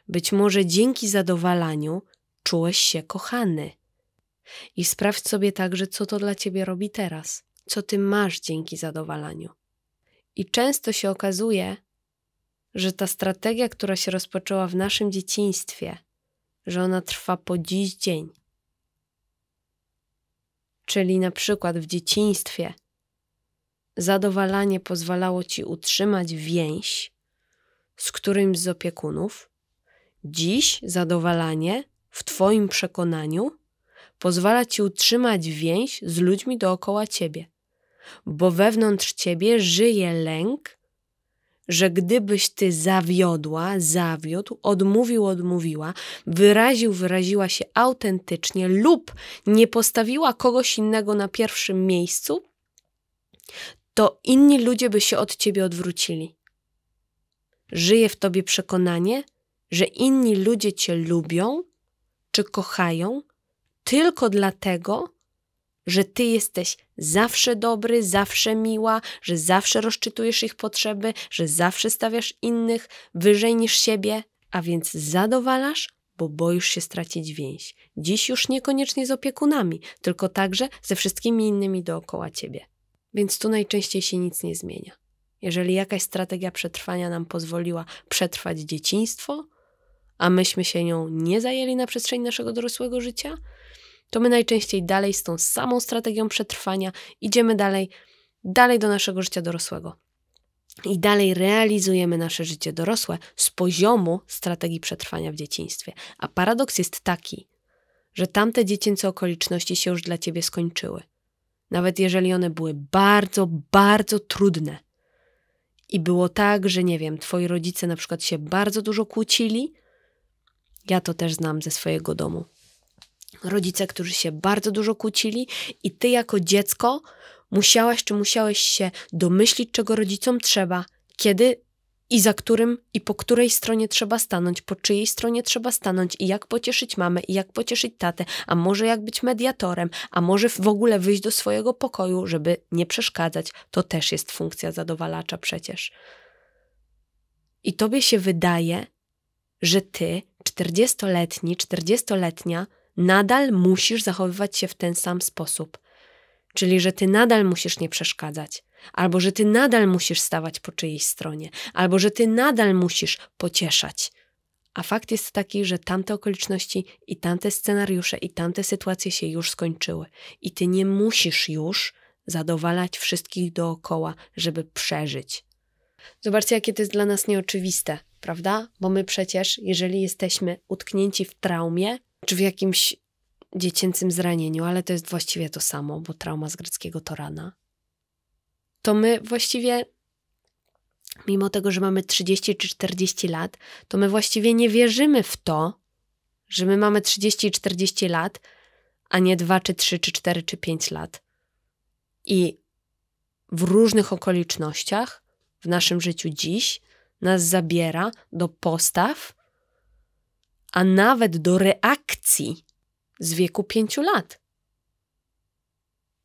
Być może dzięki zadowalaniu czułeś się kochany. I sprawdź sobie także, co to dla ciebie robi teraz, co ty masz dzięki zadowalaniu. I często się okazuje, że ta strategia, która się rozpoczęła w naszym dzieciństwie, że ona trwa po dziś dzień. Czyli na przykład w dzieciństwie zadowalanie pozwalało ci utrzymać więź z którymś z opiekunów. Dziś zadowalanie w Twoim przekonaniu pozwala Ci utrzymać więź z ludźmi dookoła Ciebie, bo wewnątrz Ciebie żyje lęk, że gdybyś Ty zawiodła, zawiódł, odmówił, odmówiła, wyraził, wyraziła się autentycznie lub nie postawiła kogoś innego na pierwszym miejscu, to inni ludzie by się od Ciebie odwrócili. Żyje w Tobie przekonanie, że inni ludzie Cię lubią czy kochają tylko dlatego, że ty jesteś zawsze dobry, zawsze miła, że zawsze rozczytujesz ich potrzeby, że zawsze stawiasz innych wyżej niż siebie, a więc zadowalasz, bo boisz się stracić więź. Dziś już niekoniecznie z opiekunami, tylko także ze wszystkimi innymi dookoła ciebie. Więc tu najczęściej się nic nie zmienia. Jeżeli jakaś strategia przetrwania nam pozwoliła przetrwać dzieciństwo, a myśmy się nią nie zajęli na przestrzeni naszego dorosłego życia, to my najczęściej dalej z tą samą strategią przetrwania idziemy dalej, dalej do naszego życia dorosłego. I dalej realizujemy nasze życie dorosłe z poziomu strategii przetrwania w dzieciństwie. A paradoks jest taki, że tamte dziecięce okoliczności się już dla ciebie skończyły. Nawet jeżeli one były bardzo, bardzo trudne. I było tak, że nie wiem, twoi rodzice na przykład się bardzo dużo kłócili, ja to też znam ze swojego domu. Rodzice, którzy się bardzo dużo kłócili, i ty jako dziecko musiałaś czy musiałeś się domyślić, czego rodzicom trzeba, kiedy i za którym i po której stronie trzeba stanąć, po czyjej stronie trzeba stanąć i jak pocieszyć mamę i jak pocieszyć tatę, a może jak być mediatorem, a może w ogóle wyjść do swojego pokoju, żeby nie przeszkadzać. To też jest funkcja zadowalacza przecież. I tobie się wydaje, że ty 40-letni, 40-letnia, nadal musisz zachowywać się w ten sam sposób. Czyli, że ty nadal musisz nie przeszkadzać, albo że ty nadal musisz stawać po czyjejś stronie, albo że ty nadal musisz pocieszać. A fakt jest taki, że tamte okoliczności i tamte scenariusze i tamte sytuacje się już skończyły. I ty nie musisz już zadowalać wszystkich dookoła, żeby przeżyć. Zobaczcie, jakie to jest dla nas nieoczywiste prawda? Bo my przecież, jeżeli jesteśmy utknięci w traumie czy w jakimś dziecięcym zranieniu, ale to jest właściwie to samo, bo trauma z greckiego to rana, to my właściwie, mimo tego, że mamy 30 czy 40 lat, to my właściwie nie wierzymy w to, że my mamy 30 i 40 lat, a nie 2 czy 3 czy 4 czy 5 lat. I w różnych okolicznościach w naszym życiu dziś nas zabiera do postaw, a nawet do reakcji z wieku pięciu lat.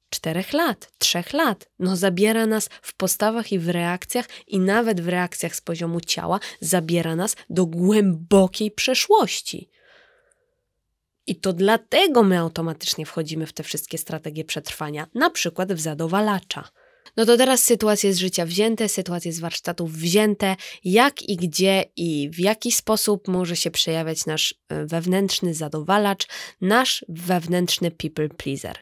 Czterech lat, trzech lat. No, zabiera nas w postawach i w reakcjach, i nawet w reakcjach z poziomu ciała, zabiera nas do głębokiej przeszłości. I to dlatego my automatycznie wchodzimy w te wszystkie strategie przetrwania, na przykład w zadowalacza. No to teraz sytuacje z życia wzięte, sytuacje z warsztatów wzięte, jak i gdzie i w jaki sposób może się przejawiać nasz e, wewnętrzny zadowalacz, nasz wewnętrzny people pleaser.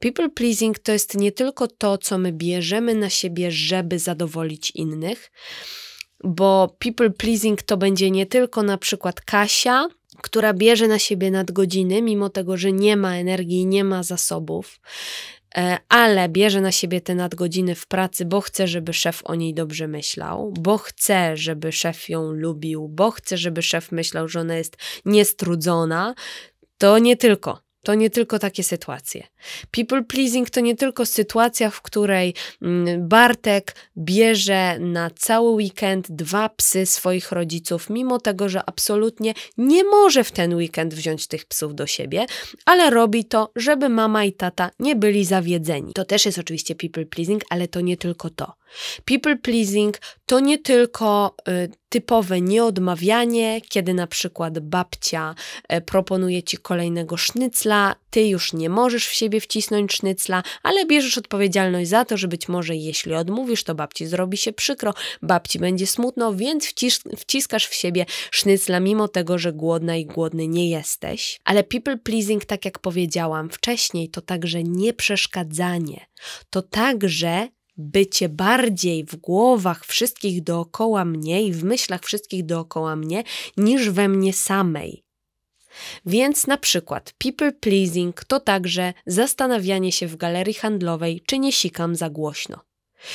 People pleasing to jest nie tylko to, co my bierzemy na siebie, żeby zadowolić innych, bo people pleasing to będzie nie tylko na przykład Kasia, która bierze na siebie nadgodziny, mimo tego, że nie ma energii, nie ma zasobów, E, ale bierze na siebie te nadgodziny w pracy, bo chce, żeby szef o niej dobrze myślał, bo chce, żeby szef ją lubił, bo chce, żeby szef myślał, że ona jest niestrudzona, to nie tylko to nie tylko takie sytuacje. People pleasing to nie tylko sytuacja, w której mm, Bartek bierze na cały weekend dwa psy swoich rodziców, mimo tego, że absolutnie nie może w ten weekend wziąć tych psów do siebie, ale robi to, żeby mama i tata nie byli zawiedzeni. To też jest oczywiście people pleasing, ale to nie tylko to. People pleasing to nie tylko y, typowe nieodmawianie, kiedy na przykład babcia e, proponuje ci kolejnego sznycla, ty już nie możesz w siebie wcisnąć sznycla, ale bierzesz odpowiedzialność za to, że być może jeśli odmówisz, to babci zrobi się przykro, babci będzie smutno, więc wcis wciskasz w siebie sznycla, mimo tego, że głodna i głodny nie jesteś. Ale people pleasing, tak jak powiedziałam wcześniej, to także nieprzeszkadzanie, to także bycie bardziej w głowach wszystkich dookoła mnie i w myślach wszystkich dookoła mnie niż we mnie samej. Więc na przykład people pleasing to także zastanawianie się w galerii handlowej, czy nie sikam za głośno.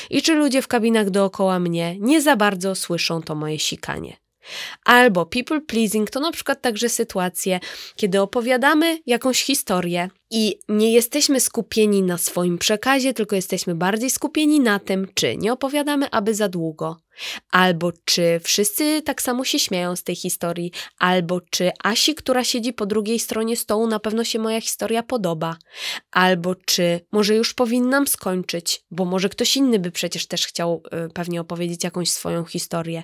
I czy ludzie w kabinach dookoła mnie nie za bardzo słyszą to moje sikanie. Albo people pleasing to na przykład także sytuacje, kiedy opowiadamy jakąś historię i nie jesteśmy skupieni na swoim przekazie, tylko jesteśmy bardziej skupieni na tym, czy nie opowiadamy aby za długo, albo czy wszyscy tak samo się śmieją z tej historii, albo czy Asi, która siedzi po drugiej stronie stołu, na pewno się moja historia podoba, albo czy może już powinnam skończyć, bo może ktoś inny by przecież też chciał y, pewnie opowiedzieć jakąś swoją historię,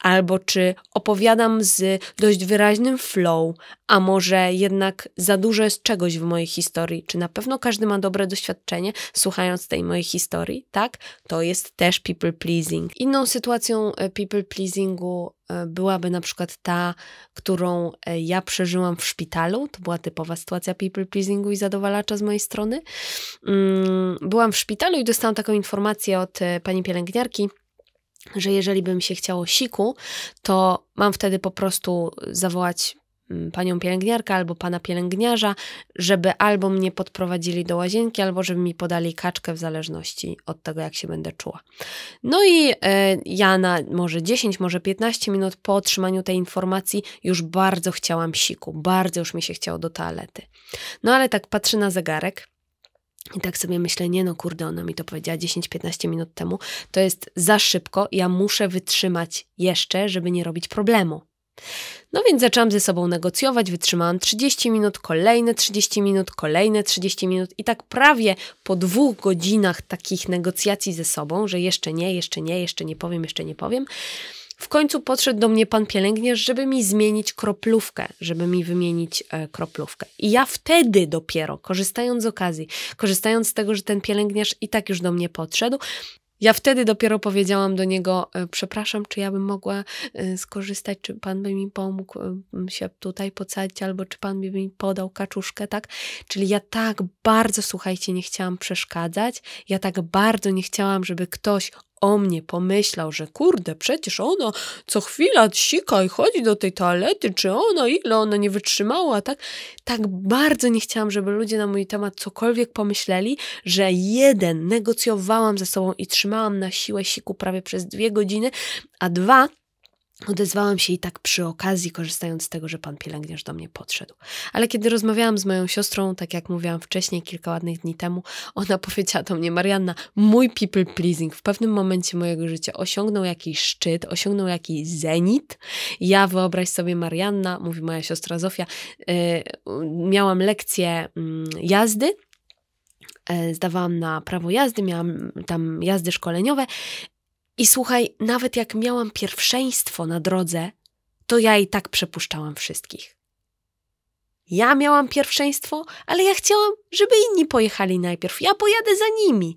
albo czy opowiadam z dość wyraźnym flow, a może jednak za dużo jest czegoś w mojej historii historii, czy na pewno każdy ma dobre doświadczenie słuchając tej mojej historii, tak? To jest też people pleasing. Inną sytuacją e, people pleasingu e, byłaby na przykład ta, którą e, ja przeżyłam w szpitalu. To była typowa sytuacja people pleasingu i zadowalacza z mojej strony. Mm, byłam w szpitalu i dostałam taką informację od pani pielęgniarki, że jeżeli bym się chciało siku, to mam wtedy po prostu zawołać Mm, panią pielęgniarkę albo pana pielęgniarza, żeby albo mnie podprowadzili do łazienki, albo żeby mi podali kaczkę w zależności od tego, jak się będę czuła. No i e, ja na może 10, może 15 minut po otrzymaniu tej informacji już bardzo chciałam siku, bardzo już mi się chciało do toalety. No ale tak patrzę na zegarek. I tak sobie myślę, nie no kurde, ona mi to powiedziała 10-15 minut temu. To jest za szybko, ja muszę wytrzymać jeszcze, żeby nie robić problemu. No więc zaczęłam ze sobą negocjować, wytrzymałam 30 minut, kolejne 30 minut, kolejne 30 minut i tak prawie po dwóch godzinach takich negocjacji ze sobą, że jeszcze nie, jeszcze nie, jeszcze nie powiem, jeszcze nie powiem, w końcu podszedł do mnie pan pielęgniarz, żeby mi zmienić kroplówkę, żeby mi wymienić e, kroplówkę. I ja wtedy dopiero, korzystając z okazji, korzystając z tego, że ten pielęgniarz i tak już do mnie podszedł, ja wtedy dopiero powiedziałam do niego: e, Przepraszam, czy ja bym mogła e, skorzystać, czy pan by mi pomógł e, się tutaj pocadzić, albo czy pan by mi podał kaczuszkę, tak? Czyli ja tak bardzo, słuchajcie, nie chciałam przeszkadzać, ja tak bardzo nie chciałam, żeby ktoś o mnie pomyślał, że kurde, przecież ona co chwila sika i chodzi do tej toalety, czy ona, ile ona nie wytrzymała, tak? Tak bardzo nie chciałam, żeby ludzie na mój temat cokolwiek pomyśleli, że jeden, negocjowałam ze sobą i trzymałam na siłę siku prawie przez dwie godziny, a dwa, Odezwałam się i tak przy okazji, korzystając z tego, że pan pielęgniarz do mnie podszedł. Ale kiedy rozmawiałam z moją siostrą, tak jak mówiłam wcześniej, kilka ładnych dni temu, ona powiedziała do mnie: Marianna, mój people pleasing w pewnym momencie mojego życia osiągnął jakiś szczyt, osiągnął jakiś zenit. Ja, wyobraź sobie, Marianna, mówi moja siostra Zofia, yy, miałam lekcję yy, jazdy e, zdawałam na prawo jazdy, miałam tam jazdy szkoleniowe i słuchaj, nawet jak miałam pierwszeństwo na drodze, to ja i tak przepuszczałam wszystkich. Ja miałam pierwszeństwo, ale ja chciałam, żeby inni pojechali najpierw. Ja pojadę za nimi.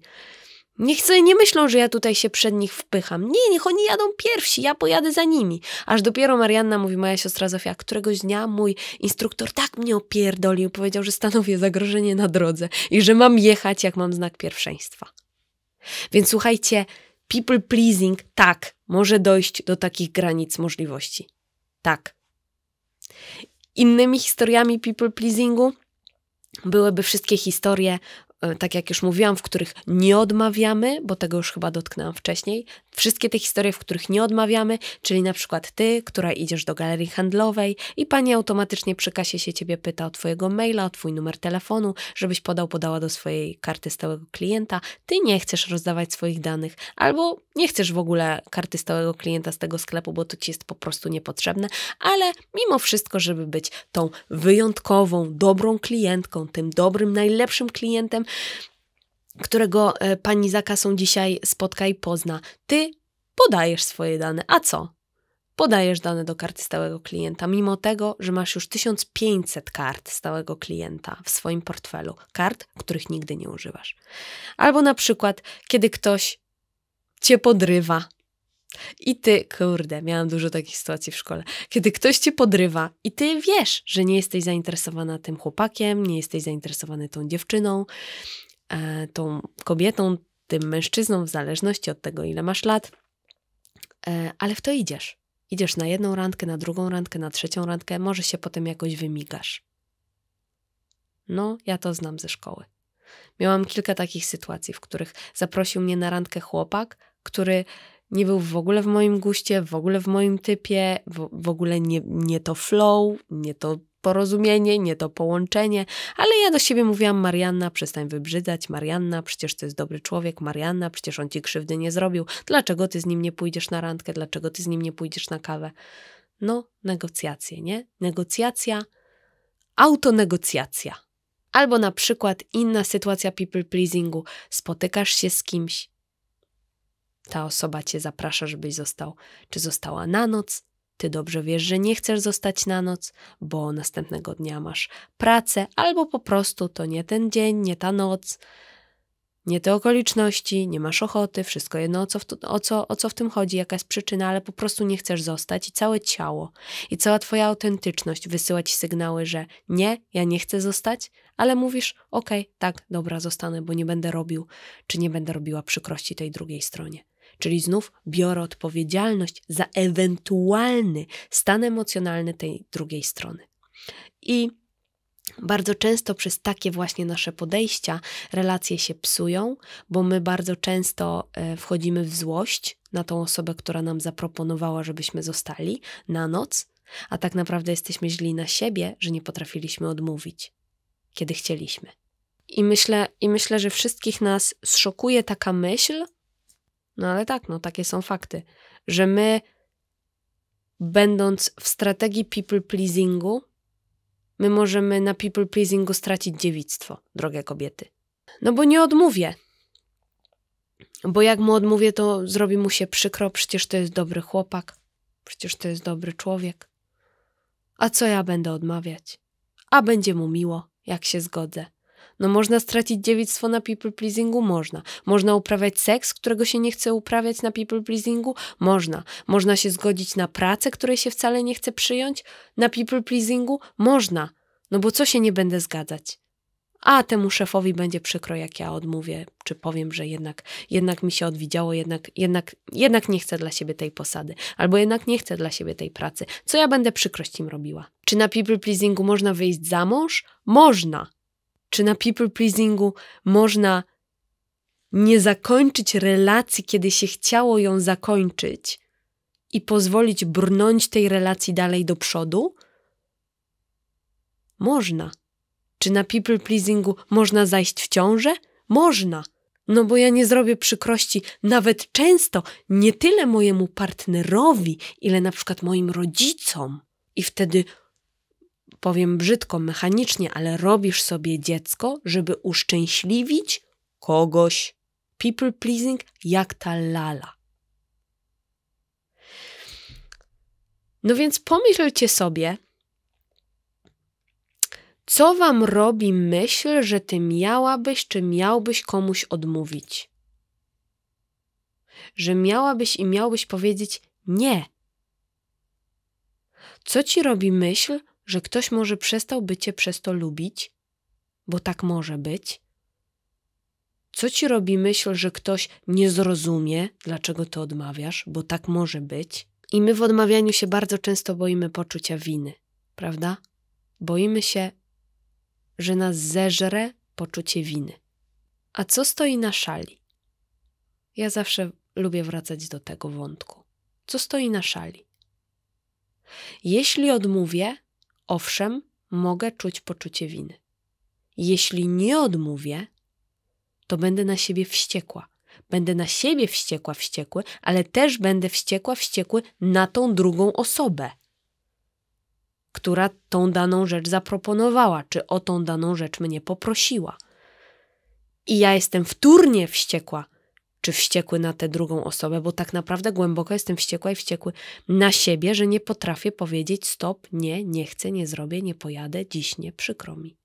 Niech sobie nie myślą, że ja tutaj się przed nich wpycham. Nie, niech oni jadą pierwsi, ja pojadę za nimi. Aż dopiero Marianna mówi, moja siostra Zofia, któregoś dnia mój instruktor tak mnie opierdolił, powiedział, że stanowię zagrożenie na drodze i że mam jechać, jak mam znak pierwszeństwa. Więc słuchajcie, People pleasing, tak, może dojść do takich granic możliwości. Tak. Innymi historiami people pleasingu byłyby wszystkie historie, e, tak jak już mówiłam, w których nie odmawiamy, bo tego już chyba dotknęłam wcześniej, Wszystkie te historie, w których nie odmawiamy, czyli na przykład ty, która idziesz do galerii handlowej i pani automatycznie przy kasie się ciebie pyta o twojego maila, o twój numer telefonu, żebyś podał, podała do swojej karty stałego klienta, ty nie chcesz rozdawać swoich danych albo nie chcesz w ogóle karty stałego klienta z tego sklepu, bo to ci jest po prostu niepotrzebne, ale mimo wszystko, żeby być tą wyjątkową, dobrą klientką, tym dobrym, najlepszym klientem, którego e, pani za kasą dzisiaj spotka i pozna. Ty podajesz swoje dane, a co? Podajesz dane do karty stałego klienta, mimo tego, że masz już 1500 kart stałego klienta w swoim portfelu, kart, których nigdy nie używasz. Albo na przykład, kiedy ktoś cię podrywa. I ty, kurde, miałam dużo takich sytuacji w szkole, kiedy ktoś cię podrywa i ty wiesz, że nie jesteś zainteresowana tym chłopakiem, nie jesteś zainteresowany tą dziewczyną, E, tą kobietą, tym mężczyzną, w zależności od tego, ile masz lat, e, ale w to idziesz. Idziesz na jedną randkę, na drugą randkę, na trzecią randkę, może się potem jakoś wymigasz. No, ja to znam ze szkoły. Miałam kilka takich sytuacji, w których zaprosił mnie na randkę chłopak, który nie był w ogóle w moim guście, w ogóle w moim typie, w, w ogóle nie, nie to flow, nie to porozumienie, nie to połączenie, ale ja do siebie mówiłam: Marianna, przestań wybrzydzać, Marianna, przecież to jest dobry człowiek, Marianna, przecież on ci krzywdy nie zrobił, dlaczego ty z nim nie pójdziesz na randkę, dlaczego ty z nim nie pójdziesz na kawę? No, negocjacje, nie? Negocjacja, autonegocjacja. Albo na przykład inna sytuacja people pleasingu: spotykasz się z kimś, ta osoba cię zaprasza, żebyś został, czy została na noc, ty dobrze wiesz, że nie chcesz zostać na noc, bo następnego dnia masz pracę, albo po prostu to nie ten dzień, nie ta noc, nie te okoliczności, nie masz ochoty, wszystko jedno o co, w, o, co, o co w tym chodzi, jaka jest przyczyna, ale po prostu nie chcesz zostać i całe ciało i cała Twoja autentyczność wysyła Ci sygnały, że nie, ja nie chcę zostać, ale mówisz, okej, okay, tak, dobra, zostanę, bo nie będę robił, czy nie będę robiła przykrości tej drugiej stronie czyli znów biorę odpowiedzialność za ewentualny stan emocjonalny tej drugiej strony. I bardzo często przez takie właśnie nasze podejścia relacje się psują, bo my bardzo często e, wchodzimy w złość na tą osobę, która nam zaproponowała, żebyśmy zostali na noc, a tak naprawdę jesteśmy źli na siebie, że nie potrafiliśmy odmówić, kiedy chcieliśmy. I myślę, I myślę, że wszystkich nas zszokuje taka myśl, no ale tak, no takie są fakty, że my, będąc w strategii people pleasingu, my możemy na people pleasingu stracić dziewictwo, drogie kobiety. No bo nie odmówię. Bo jak mu odmówię, to zrobi mu się przykro, przecież to jest dobry chłopak, przecież to jest dobry człowiek. A co ja będę odmawiać? A będzie mu miło, jak się zgodzę. No można stracić dziewictwo na people pleasingu? Można. Można uprawiać seks, którego się nie chce uprawiać na people pleasingu? Można. Można się zgodzić na pracę, której się wcale nie chce przyjąć na people pleasingu? Można. No bo co się nie będę zgadzać? A temu szefowi będzie przykro, jak ja odmówię, czy powiem, że jednak, jednak mi się odwidziało, jednak, jednak, jednak nie chcę dla siebie tej posady, albo jednak nie chcę dla siebie tej pracy. Co ja będę przykrość im robiła? Czy na people pleasingu można wyjść za mąż? Można czy na people pleasingu można nie zakończyć relacji, kiedy się chciało ją zakończyć i pozwolić brnąć tej relacji dalej do przodu? Można. Czy na people pleasingu można zajść w ciążę? Można. No bo ja nie zrobię przykrości nawet często nie tyle mojemu partnerowi, ile na przykład moim rodzicom. I wtedy powiem brzydko, mechanicznie, ale robisz sobie dziecko, żeby uszczęśliwić kogoś. People pleasing jak ta lala. No więc pomyślcie sobie, co wam robi myśl, że ty miałabyś czy miałbyś komuś odmówić? Że miałabyś i miałbyś powiedzieć nie. Co ci robi myśl, że ktoś może przestałby cię przez to lubić, bo tak może być? Co ci robi myśl, że ktoś nie zrozumie, dlaczego to odmawiasz, bo tak może być? I my w odmawianiu się bardzo często boimy poczucia winy, prawda? Boimy się, że nas zeżre poczucie winy. A co stoi na szali? Ja zawsze lubię wracać do tego wątku. Co stoi na szali? Jeśli odmówię, owszem, mogę czuć poczucie winy. Jeśli nie odmówię, to będę na siebie wściekła. Będę na siebie wściekła, wściekły, ale też będę wściekła, wściekły na tą drugą osobę, która tą daną rzecz zaproponowała, czy o tą daną rzecz mnie poprosiła. I ja jestem wtórnie wściekła czy wściekły na tę drugą osobę, bo tak naprawdę głęboko jestem wściekła i wściekły na siebie, że nie potrafię powiedzieć stop, nie, nie chcę, nie zrobię, nie pojadę, dziś nie, przykro mi.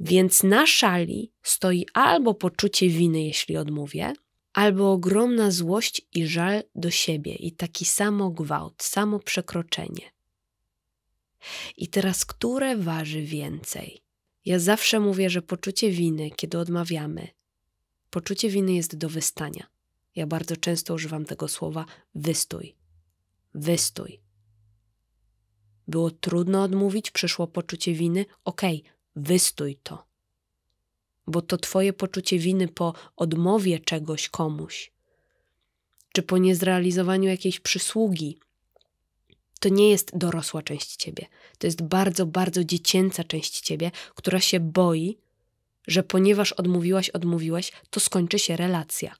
Więc na szali stoi albo poczucie winy, jeśli odmówię, albo ogromna złość i żal do siebie i taki samo gwałt, samo przekroczenie. I teraz, które waży więcej? Ja zawsze mówię, że poczucie winy, kiedy odmawiamy, Poczucie winy jest do wystania. Ja bardzo często używam tego słowa wystój. Wystój. Było trudno odmówić, przyszło poczucie winy. Okej, okay, wystój to. Bo to twoje poczucie winy po odmowie czegoś komuś, czy po niezrealizowaniu jakiejś przysługi, to nie jest dorosła część ciebie. To jest bardzo, bardzo dziecięca część ciebie, która się boi, że ponieważ odmówiłaś, odmówiłeś, to skończy się relacja.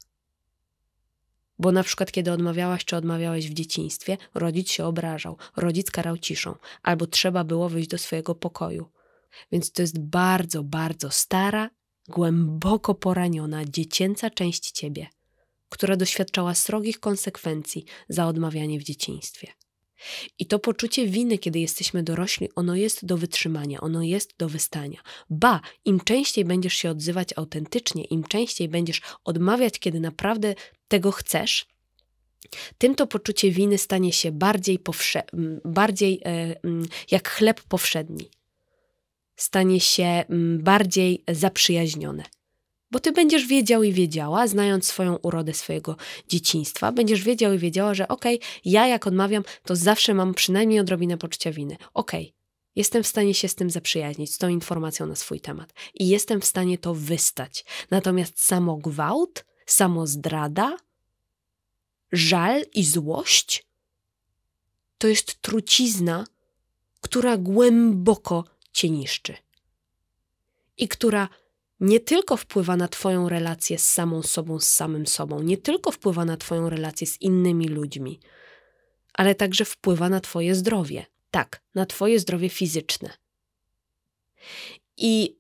Bo na przykład, kiedy odmawiałaś czy odmawiałeś w dzieciństwie, rodzic się obrażał, rodzic karał ciszą, albo trzeba było wyjść do swojego pokoju. Więc to jest bardzo, bardzo stara, głęboko poraniona, dziecięca część ciebie, która doświadczała srogich konsekwencji za odmawianie w dzieciństwie. I to poczucie winy, kiedy jesteśmy dorośli, ono jest do wytrzymania, ono jest do wystania. Ba, im częściej będziesz się odzywać autentycznie, im częściej będziesz odmawiać, kiedy naprawdę tego chcesz, tym to poczucie winy stanie się bardziej, bardziej e, jak chleb powszedni. Stanie się bardziej zaprzyjaźnione. Bo ty będziesz wiedział i wiedziała, znając swoją urodę swojego dzieciństwa, będziesz wiedział i wiedziała, że okej, okay, ja jak odmawiam, to zawsze mam przynajmniej odrobinę poczucia winy. Okej, okay, jestem w stanie się z tym zaprzyjaźnić, z tą informacją na swój temat. I jestem w stanie to wystać. Natomiast samo gwałt, samo zdrada, żal i złość to jest trucizna, która głęboko cię niszczy. I która nie tylko wpływa na Twoją relację z samą sobą, z samym sobą, nie tylko wpływa na Twoją relację z innymi ludźmi, ale także wpływa na Twoje zdrowie. Tak, na Twoje zdrowie fizyczne. I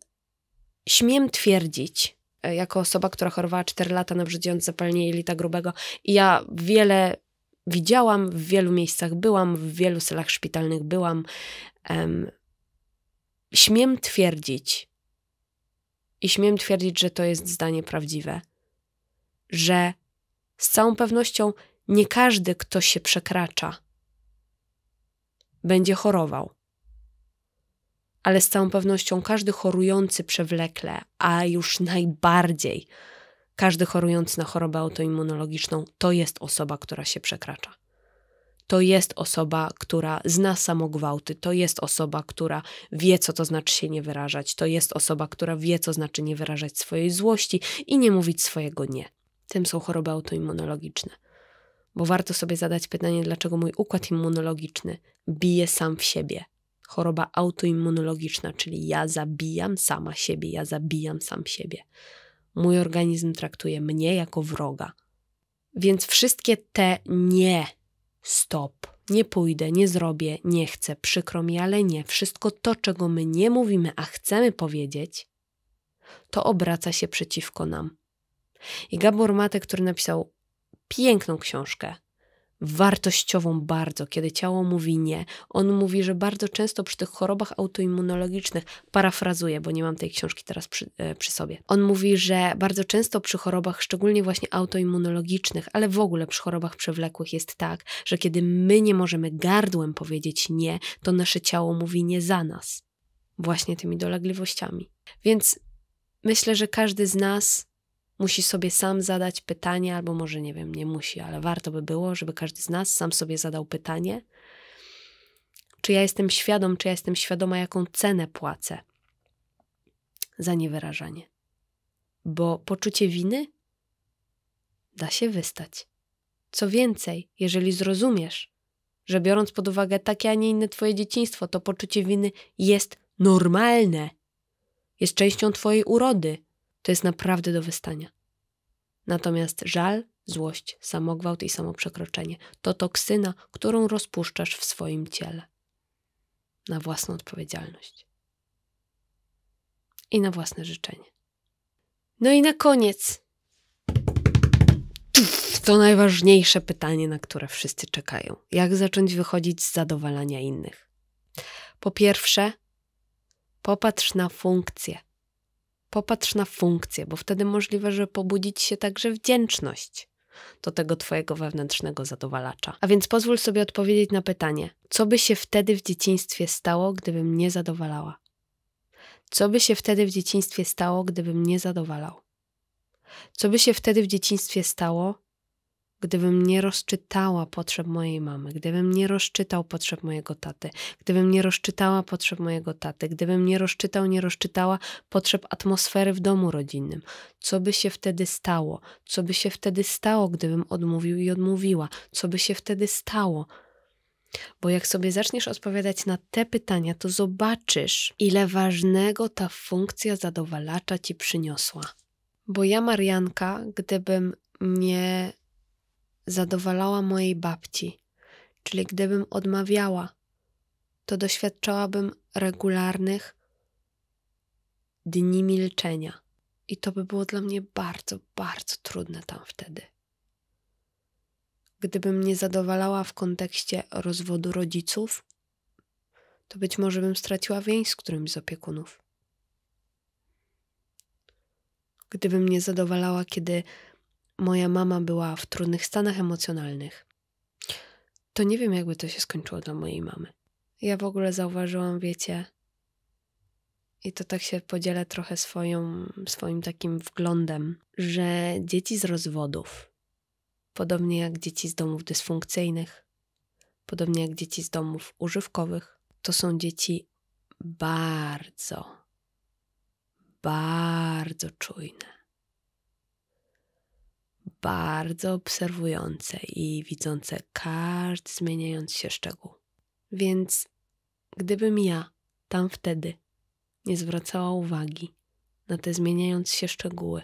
śmiem twierdzić, e, jako osoba, która chorowała 4 lata na brzydziące zapalenie jelita grubego, ja wiele widziałam, w wielu miejscach byłam, w wielu salach szpitalnych byłam. Um, śmiem twierdzić, i śmiem twierdzić, że to jest zdanie prawdziwe, że z całą pewnością nie każdy, kto się przekracza, będzie chorował. Ale z całą pewnością każdy chorujący przewlekle, a już najbardziej każdy chorujący na chorobę autoimmunologiczną, to jest osoba, która się przekracza to jest osoba, która zna samogwałty, to jest osoba, która wie, co to znaczy się nie wyrażać, to jest osoba, która wie, co znaczy nie wyrażać swojej złości i nie mówić swojego nie. Tym są choroby autoimmunologiczne. Bo warto sobie zadać pytanie, dlaczego mój układ immunologiczny bije sam w siebie. Choroba autoimmunologiczna, czyli ja zabijam sama siebie, ja zabijam sam siebie. Mój organizm traktuje mnie jako wroga. Więc wszystkie te nie stop, nie pójdę, nie zrobię, nie chcę, przykro mi, ale nie, wszystko to, czego my nie mówimy, a chcemy powiedzieć, to obraca się przeciwko nam. I Gabor Mate, który napisał piękną książkę wartościową bardzo, kiedy ciało mówi nie. On mówi, że bardzo często przy tych chorobach autoimmunologicznych, parafrazuję, bo nie mam tej książki teraz przy, e, przy, sobie, on mówi, że bardzo często przy chorobach, szczególnie właśnie autoimmunologicznych, ale w ogóle przy chorobach przewlekłych jest tak, że kiedy my nie możemy gardłem powiedzieć nie, to nasze ciało mówi nie za nas. Właśnie tymi dolegliwościami. Więc myślę, że każdy z nas musi sobie sam zadać pytanie, albo może nie wiem, nie musi, ale warto by było, żeby każdy z nas sam sobie zadał pytanie, czy ja jestem świadom, czy ja jestem świadoma, jaką cenę płacę za niewyrażanie. Bo poczucie winy da się wystać. Co więcej, jeżeli zrozumiesz, że biorąc pod uwagę takie, a nie inne Twoje dzieciństwo, to poczucie winy jest normalne, jest częścią Twojej urody, to jest naprawdę do wystania. Natomiast żal, złość, samogwałt i samoprzekroczenie to toksyna, którą rozpuszczasz w swoim ciele. Na własną odpowiedzialność. I na własne życzenie. No i na koniec. To najważniejsze pytanie, na które wszyscy czekają. Jak zacząć wychodzić z zadowalania innych? Po pierwsze, popatrz na funkcję Popatrz na funkcję, bo wtedy możliwe, że pobudzić się także wdzięczność do tego Twojego wewnętrznego zadowalacza. A więc pozwól sobie odpowiedzieć na pytanie, co by się wtedy w dzieciństwie stało, gdybym nie zadowalała? Co by się wtedy w dzieciństwie stało, gdybym nie zadowalał? Co by się wtedy w dzieciństwie stało, gdybym nie rozczytała potrzeb mojej mamy, gdybym nie rozczytał potrzeb mojego taty, gdybym nie rozczytała potrzeb mojego taty, gdybym nie rozczytał, nie rozczytała potrzeb atmosfery w domu rodzinnym. Co by się wtedy stało? Co by się wtedy stało, gdybym odmówił i odmówiła? Co by się wtedy stało? Bo jak sobie zaczniesz odpowiadać na te pytania, to zobaczysz, ile ważnego ta funkcja zadowalacza ci przyniosła. Bo ja, Marianka, gdybym nie zadowalała mojej babci, czyli gdybym odmawiała, to doświadczałabym regularnych dni milczenia. I to by było dla mnie bardzo, bardzo trudne tam wtedy. Gdybym nie zadowalała w kontekście rozwodu rodziców, to być może bym straciła więź z którymś z opiekunów. Gdybym nie zadowalała, kiedy moja mama była w trudnych stanach emocjonalnych, to nie wiem, jakby to się skończyło dla mojej mamy. Ja w ogóle zauważyłam, wiecie, i to tak się podzielę trochę swoją, swoim takim wglądem, że dzieci z rozwodów, podobnie jak dzieci z domów dysfunkcyjnych, podobnie jak dzieci z domów używkowych, to są dzieci bardzo, bardzo czujne bardzo obserwujące i widzące każdy zmieniający się szczegół. Więc gdybym ja tam wtedy nie zwracała uwagi na te zmieniające się szczegóły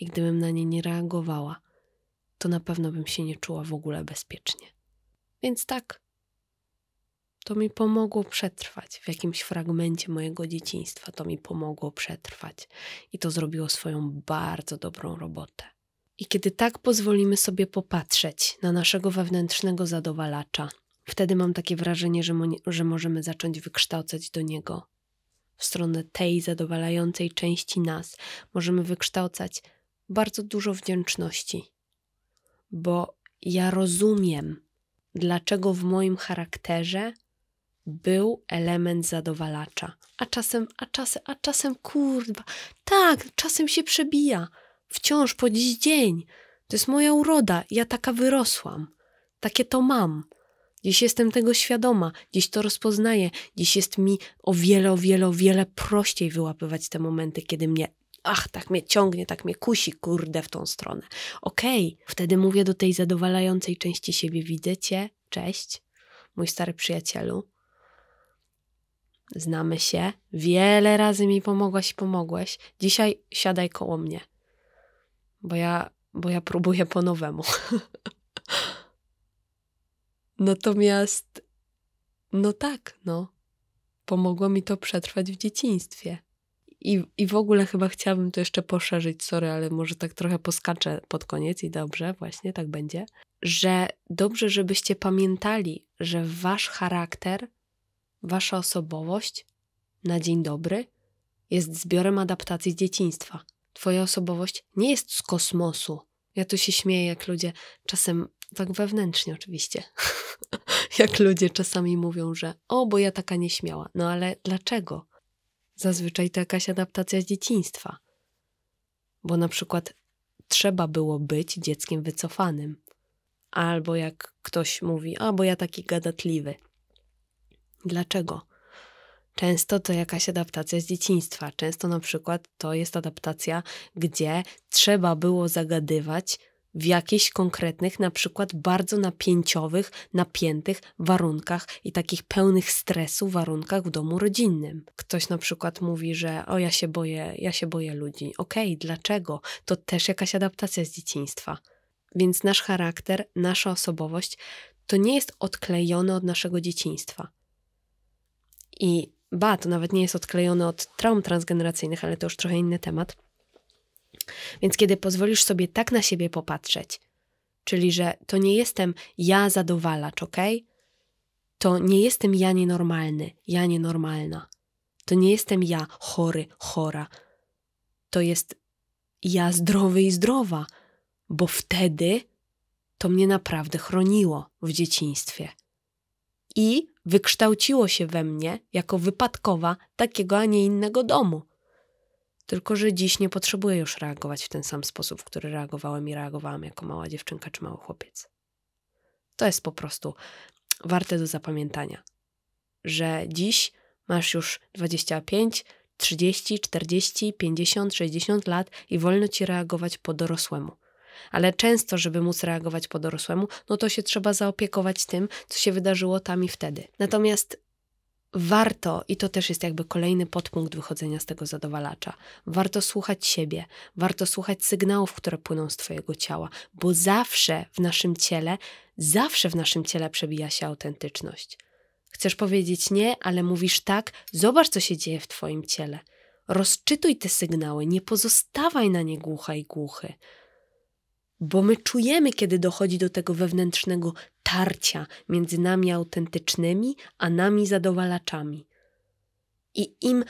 i gdybym na nie nie reagowała, to na pewno bym się nie czuła w ogóle bezpiecznie. Więc tak, to mi pomogło przetrwać w jakimś fragmencie mojego dzieciństwa. To mi pomogło przetrwać i to zrobiło swoją bardzo dobrą robotę. I kiedy tak pozwolimy sobie popatrzeć na naszego wewnętrznego zadowalacza, wtedy mam takie wrażenie, że, mo że możemy zacząć wykształcać do niego w stronę tej zadowalającej części nas. Możemy wykształcać bardzo dużo wdzięczności, bo ja rozumiem, dlaczego w moim charakterze był element zadowalacza. A czasem, a czasem, a czasem kurwa, tak, czasem się przebija. Wciąż po dziś dzień. To jest moja uroda. Ja taka wyrosłam. Takie to mam. Dziś jestem tego świadoma, dziś to rozpoznaję, dziś jest mi o wiele, o wiele, o wiele prościej wyłapywać te momenty, kiedy mnie, ach, tak mnie ciągnie, tak mnie kusi, kurde, w tą stronę. Okej, okay. wtedy mówię do tej zadowalającej części siebie, widzę cię, cześć, mój stary przyjacielu. Znamy się, wiele razy mi pomogłaś i pomogłeś, dzisiaj siadaj koło mnie bo ja, bo ja próbuję po nowemu. Natomiast, no tak, no, pomogło mi to przetrwać w dzieciństwie. I, I w ogóle chyba chciałabym to jeszcze poszerzyć, sorry, ale może tak trochę poskaczę pod koniec i dobrze, właśnie tak będzie, że dobrze, żebyście pamiętali, że wasz charakter, wasza osobowość na dzień dobry jest zbiorem adaptacji z dzieciństwa. Twoja osobowość nie jest z kosmosu. Ja tu się śmieję, jak ludzie czasem, tak wewnętrznie oczywiście, jak ludzie czasami mówią, że o, bo ja taka nieśmiała. No ale dlaczego? Zazwyczaj to jakaś adaptacja z dzieciństwa. Bo na przykład trzeba było być dzieckiem wycofanym. Albo jak ktoś mówi, a bo ja taki gadatliwy. Dlaczego? Często to jakaś adaptacja z dzieciństwa, często na przykład to jest adaptacja, gdzie trzeba było zagadywać w jakichś konkretnych, na przykład bardzo napięciowych, napiętych warunkach i takich pełnych stresu warunkach w domu rodzinnym. Ktoś na przykład mówi, że o ja się boję, ja się boję ludzi. Okej, okay, dlaczego? To też jakaś adaptacja z dzieciństwa. Więc nasz charakter, nasza osobowość to nie jest odklejone od naszego dzieciństwa. I ba, to nawet nie jest odklejone od traum transgeneracyjnych, ale to już trochę inny temat. Więc kiedy pozwolisz sobie tak na siebie popatrzeć, czyli że to nie jestem ja zadowalacz, ok? To nie jestem ja nienormalny, ja nienormalna. To nie jestem ja chory, chora. To jest ja zdrowy i zdrowa, bo wtedy to mnie naprawdę chroniło w dzieciństwie. I wykształciło się we mnie jako wypadkowa takiego, a nie innego domu. Tylko, że dziś nie potrzebuję już reagować w ten sam sposób, w który reagowałem i reagowałam jako mała dziewczynka czy mały chłopiec. To jest po prostu warte do zapamiętania, że dziś masz już 25, 30, 40, 50, 60 lat i wolno ci reagować po dorosłemu ale często, żeby móc reagować po dorosłemu, no to się trzeba zaopiekować tym, co się wydarzyło tam i wtedy. Natomiast warto, i to też jest jakby kolejny podpunkt wychodzenia z tego zadowalacza, warto słuchać siebie, warto słuchać sygnałów, które płyną z Twojego ciała, bo zawsze w naszym ciele, zawsze w naszym ciele przebija się autentyczność. Chcesz powiedzieć nie, ale mówisz tak, zobacz, co się dzieje w Twoim ciele. Rozczytuj te sygnały, nie pozostawaj na nie głucha i głuchy bo my czujemy, kiedy dochodzi do tego wewnętrznego tarcia między nami autentycznymi, a nami zadowalaczami. I im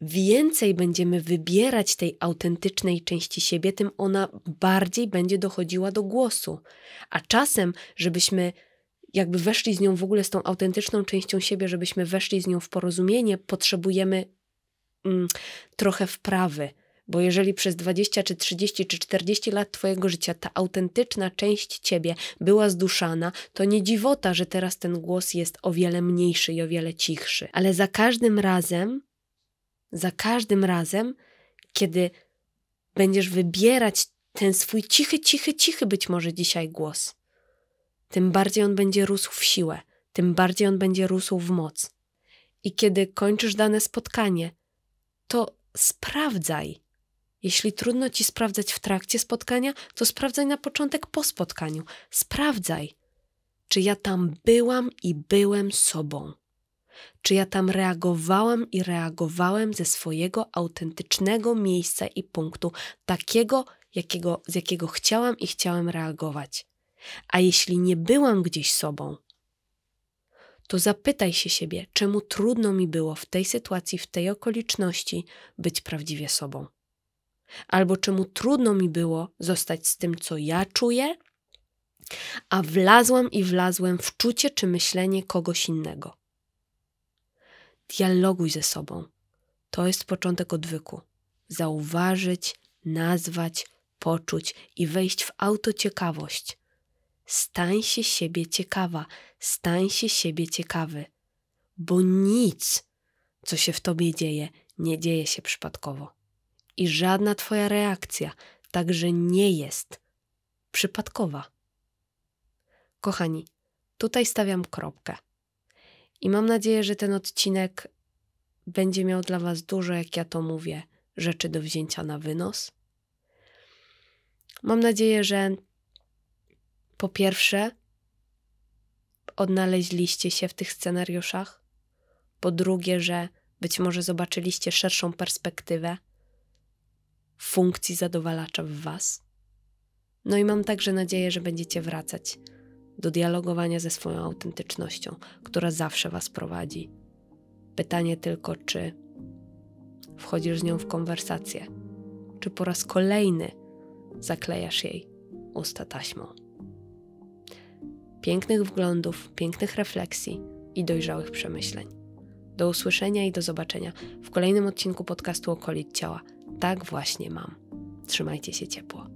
więcej będziemy wybierać tej autentycznej części siebie, tym ona bardziej będzie dochodziła do głosu. A czasem, żebyśmy jakby weszli z nią w ogóle, z tą autentyczną częścią siebie, żebyśmy weszli z nią w porozumienie, potrzebujemy mm, trochę wprawy bo jeżeli przez 20 czy 30 czy 40 lat Twojego życia ta autentyczna część Ciebie była zduszana, to nie dziwota, że teraz ten głos jest o wiele mniejszy i o wiele cichszy. Ale za każdym razem, za każdym razem, kiedy będziesz wybierać ten swój cichy, cichy, cichy być może dzisiaj głos, tym bardziej on będzie rósł w siłę, tym bardziej on będzie rósł w moc. I kiedy kończysz dane spotkanie, to sprawdzaj, jeśli trudno ci sprawdzać w trakcie spotkania, to sprawdzaj na początek po spotkaniu. Sprawdzaj, czy ja tam byłam i byłem sobą. Czy ja tam reagowałam i reagowałem ze swojego autentycznego miejsca i punktu, takiego, jakiego, z jakiego chciałam i chciałem reagować. A jeśli nie byłam gdzieś sobą, to zapytaj się siebie, czemu trudno mi było w tej sytuacji, w tej okoliczności być prawdziwie sobą albo czemu trudno mi było zostać z tym, co ja czuję, a wlazłam i wlazłem w czucie czy myślenie kogoś innego. Dialoguj ze sobą. To jest początek odwyku. Zauważyć, nazwać, poczuć i wejść w autociekawość. Stań się siebie ciekawa, stań się siebie ciekawy, bo nic, co się w tobie dzieje, nie dzieje się przypadkowo i żadna Twoja reakcja także nie jest przypadkowa. Kochani, tutaj stawiam kropkę. I mam nadzieję, że ten odcinek będzie miał dla Was dużo, jak ja to mówię, rzeczy do wzięcia na wynos. Mam nadzieję, że po pierwsze odnaleźliście się w tych scenariuszach, po drugie, że być może zobaczyliście szerszą perspektywę funkcji zadowalacza w Was. No i mam także nadzieję, że będziecie wracać do dialogowania ze swoją autentycznością, która zawsze Was prowadzi. Pytanie tylko, czy wchodzisz z nią w konwersację, czy po raz kolejny zaklejasz jej usta taśmą. Pięknych wglądów, pięknych refleksji i dojrzałych przemyśleń. Do usłyszenia i do zobaczenia w kolejnym odcinku podcastu Okolic Ciała tak właśnie mam. Trzymajcie się ciepło.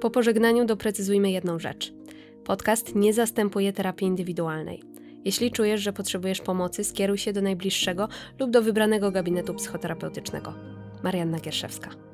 Po pożegnaniu doprecyzujmy jedną rzecz. Podcast nie zastępuje terapii indywidualnej. Jeśli czujesz, że potrzebujesz pomocy, skieruj się do najbliższego lub do wybranego gabinetu psychoterapeutycznego. Marianna Gierszewska.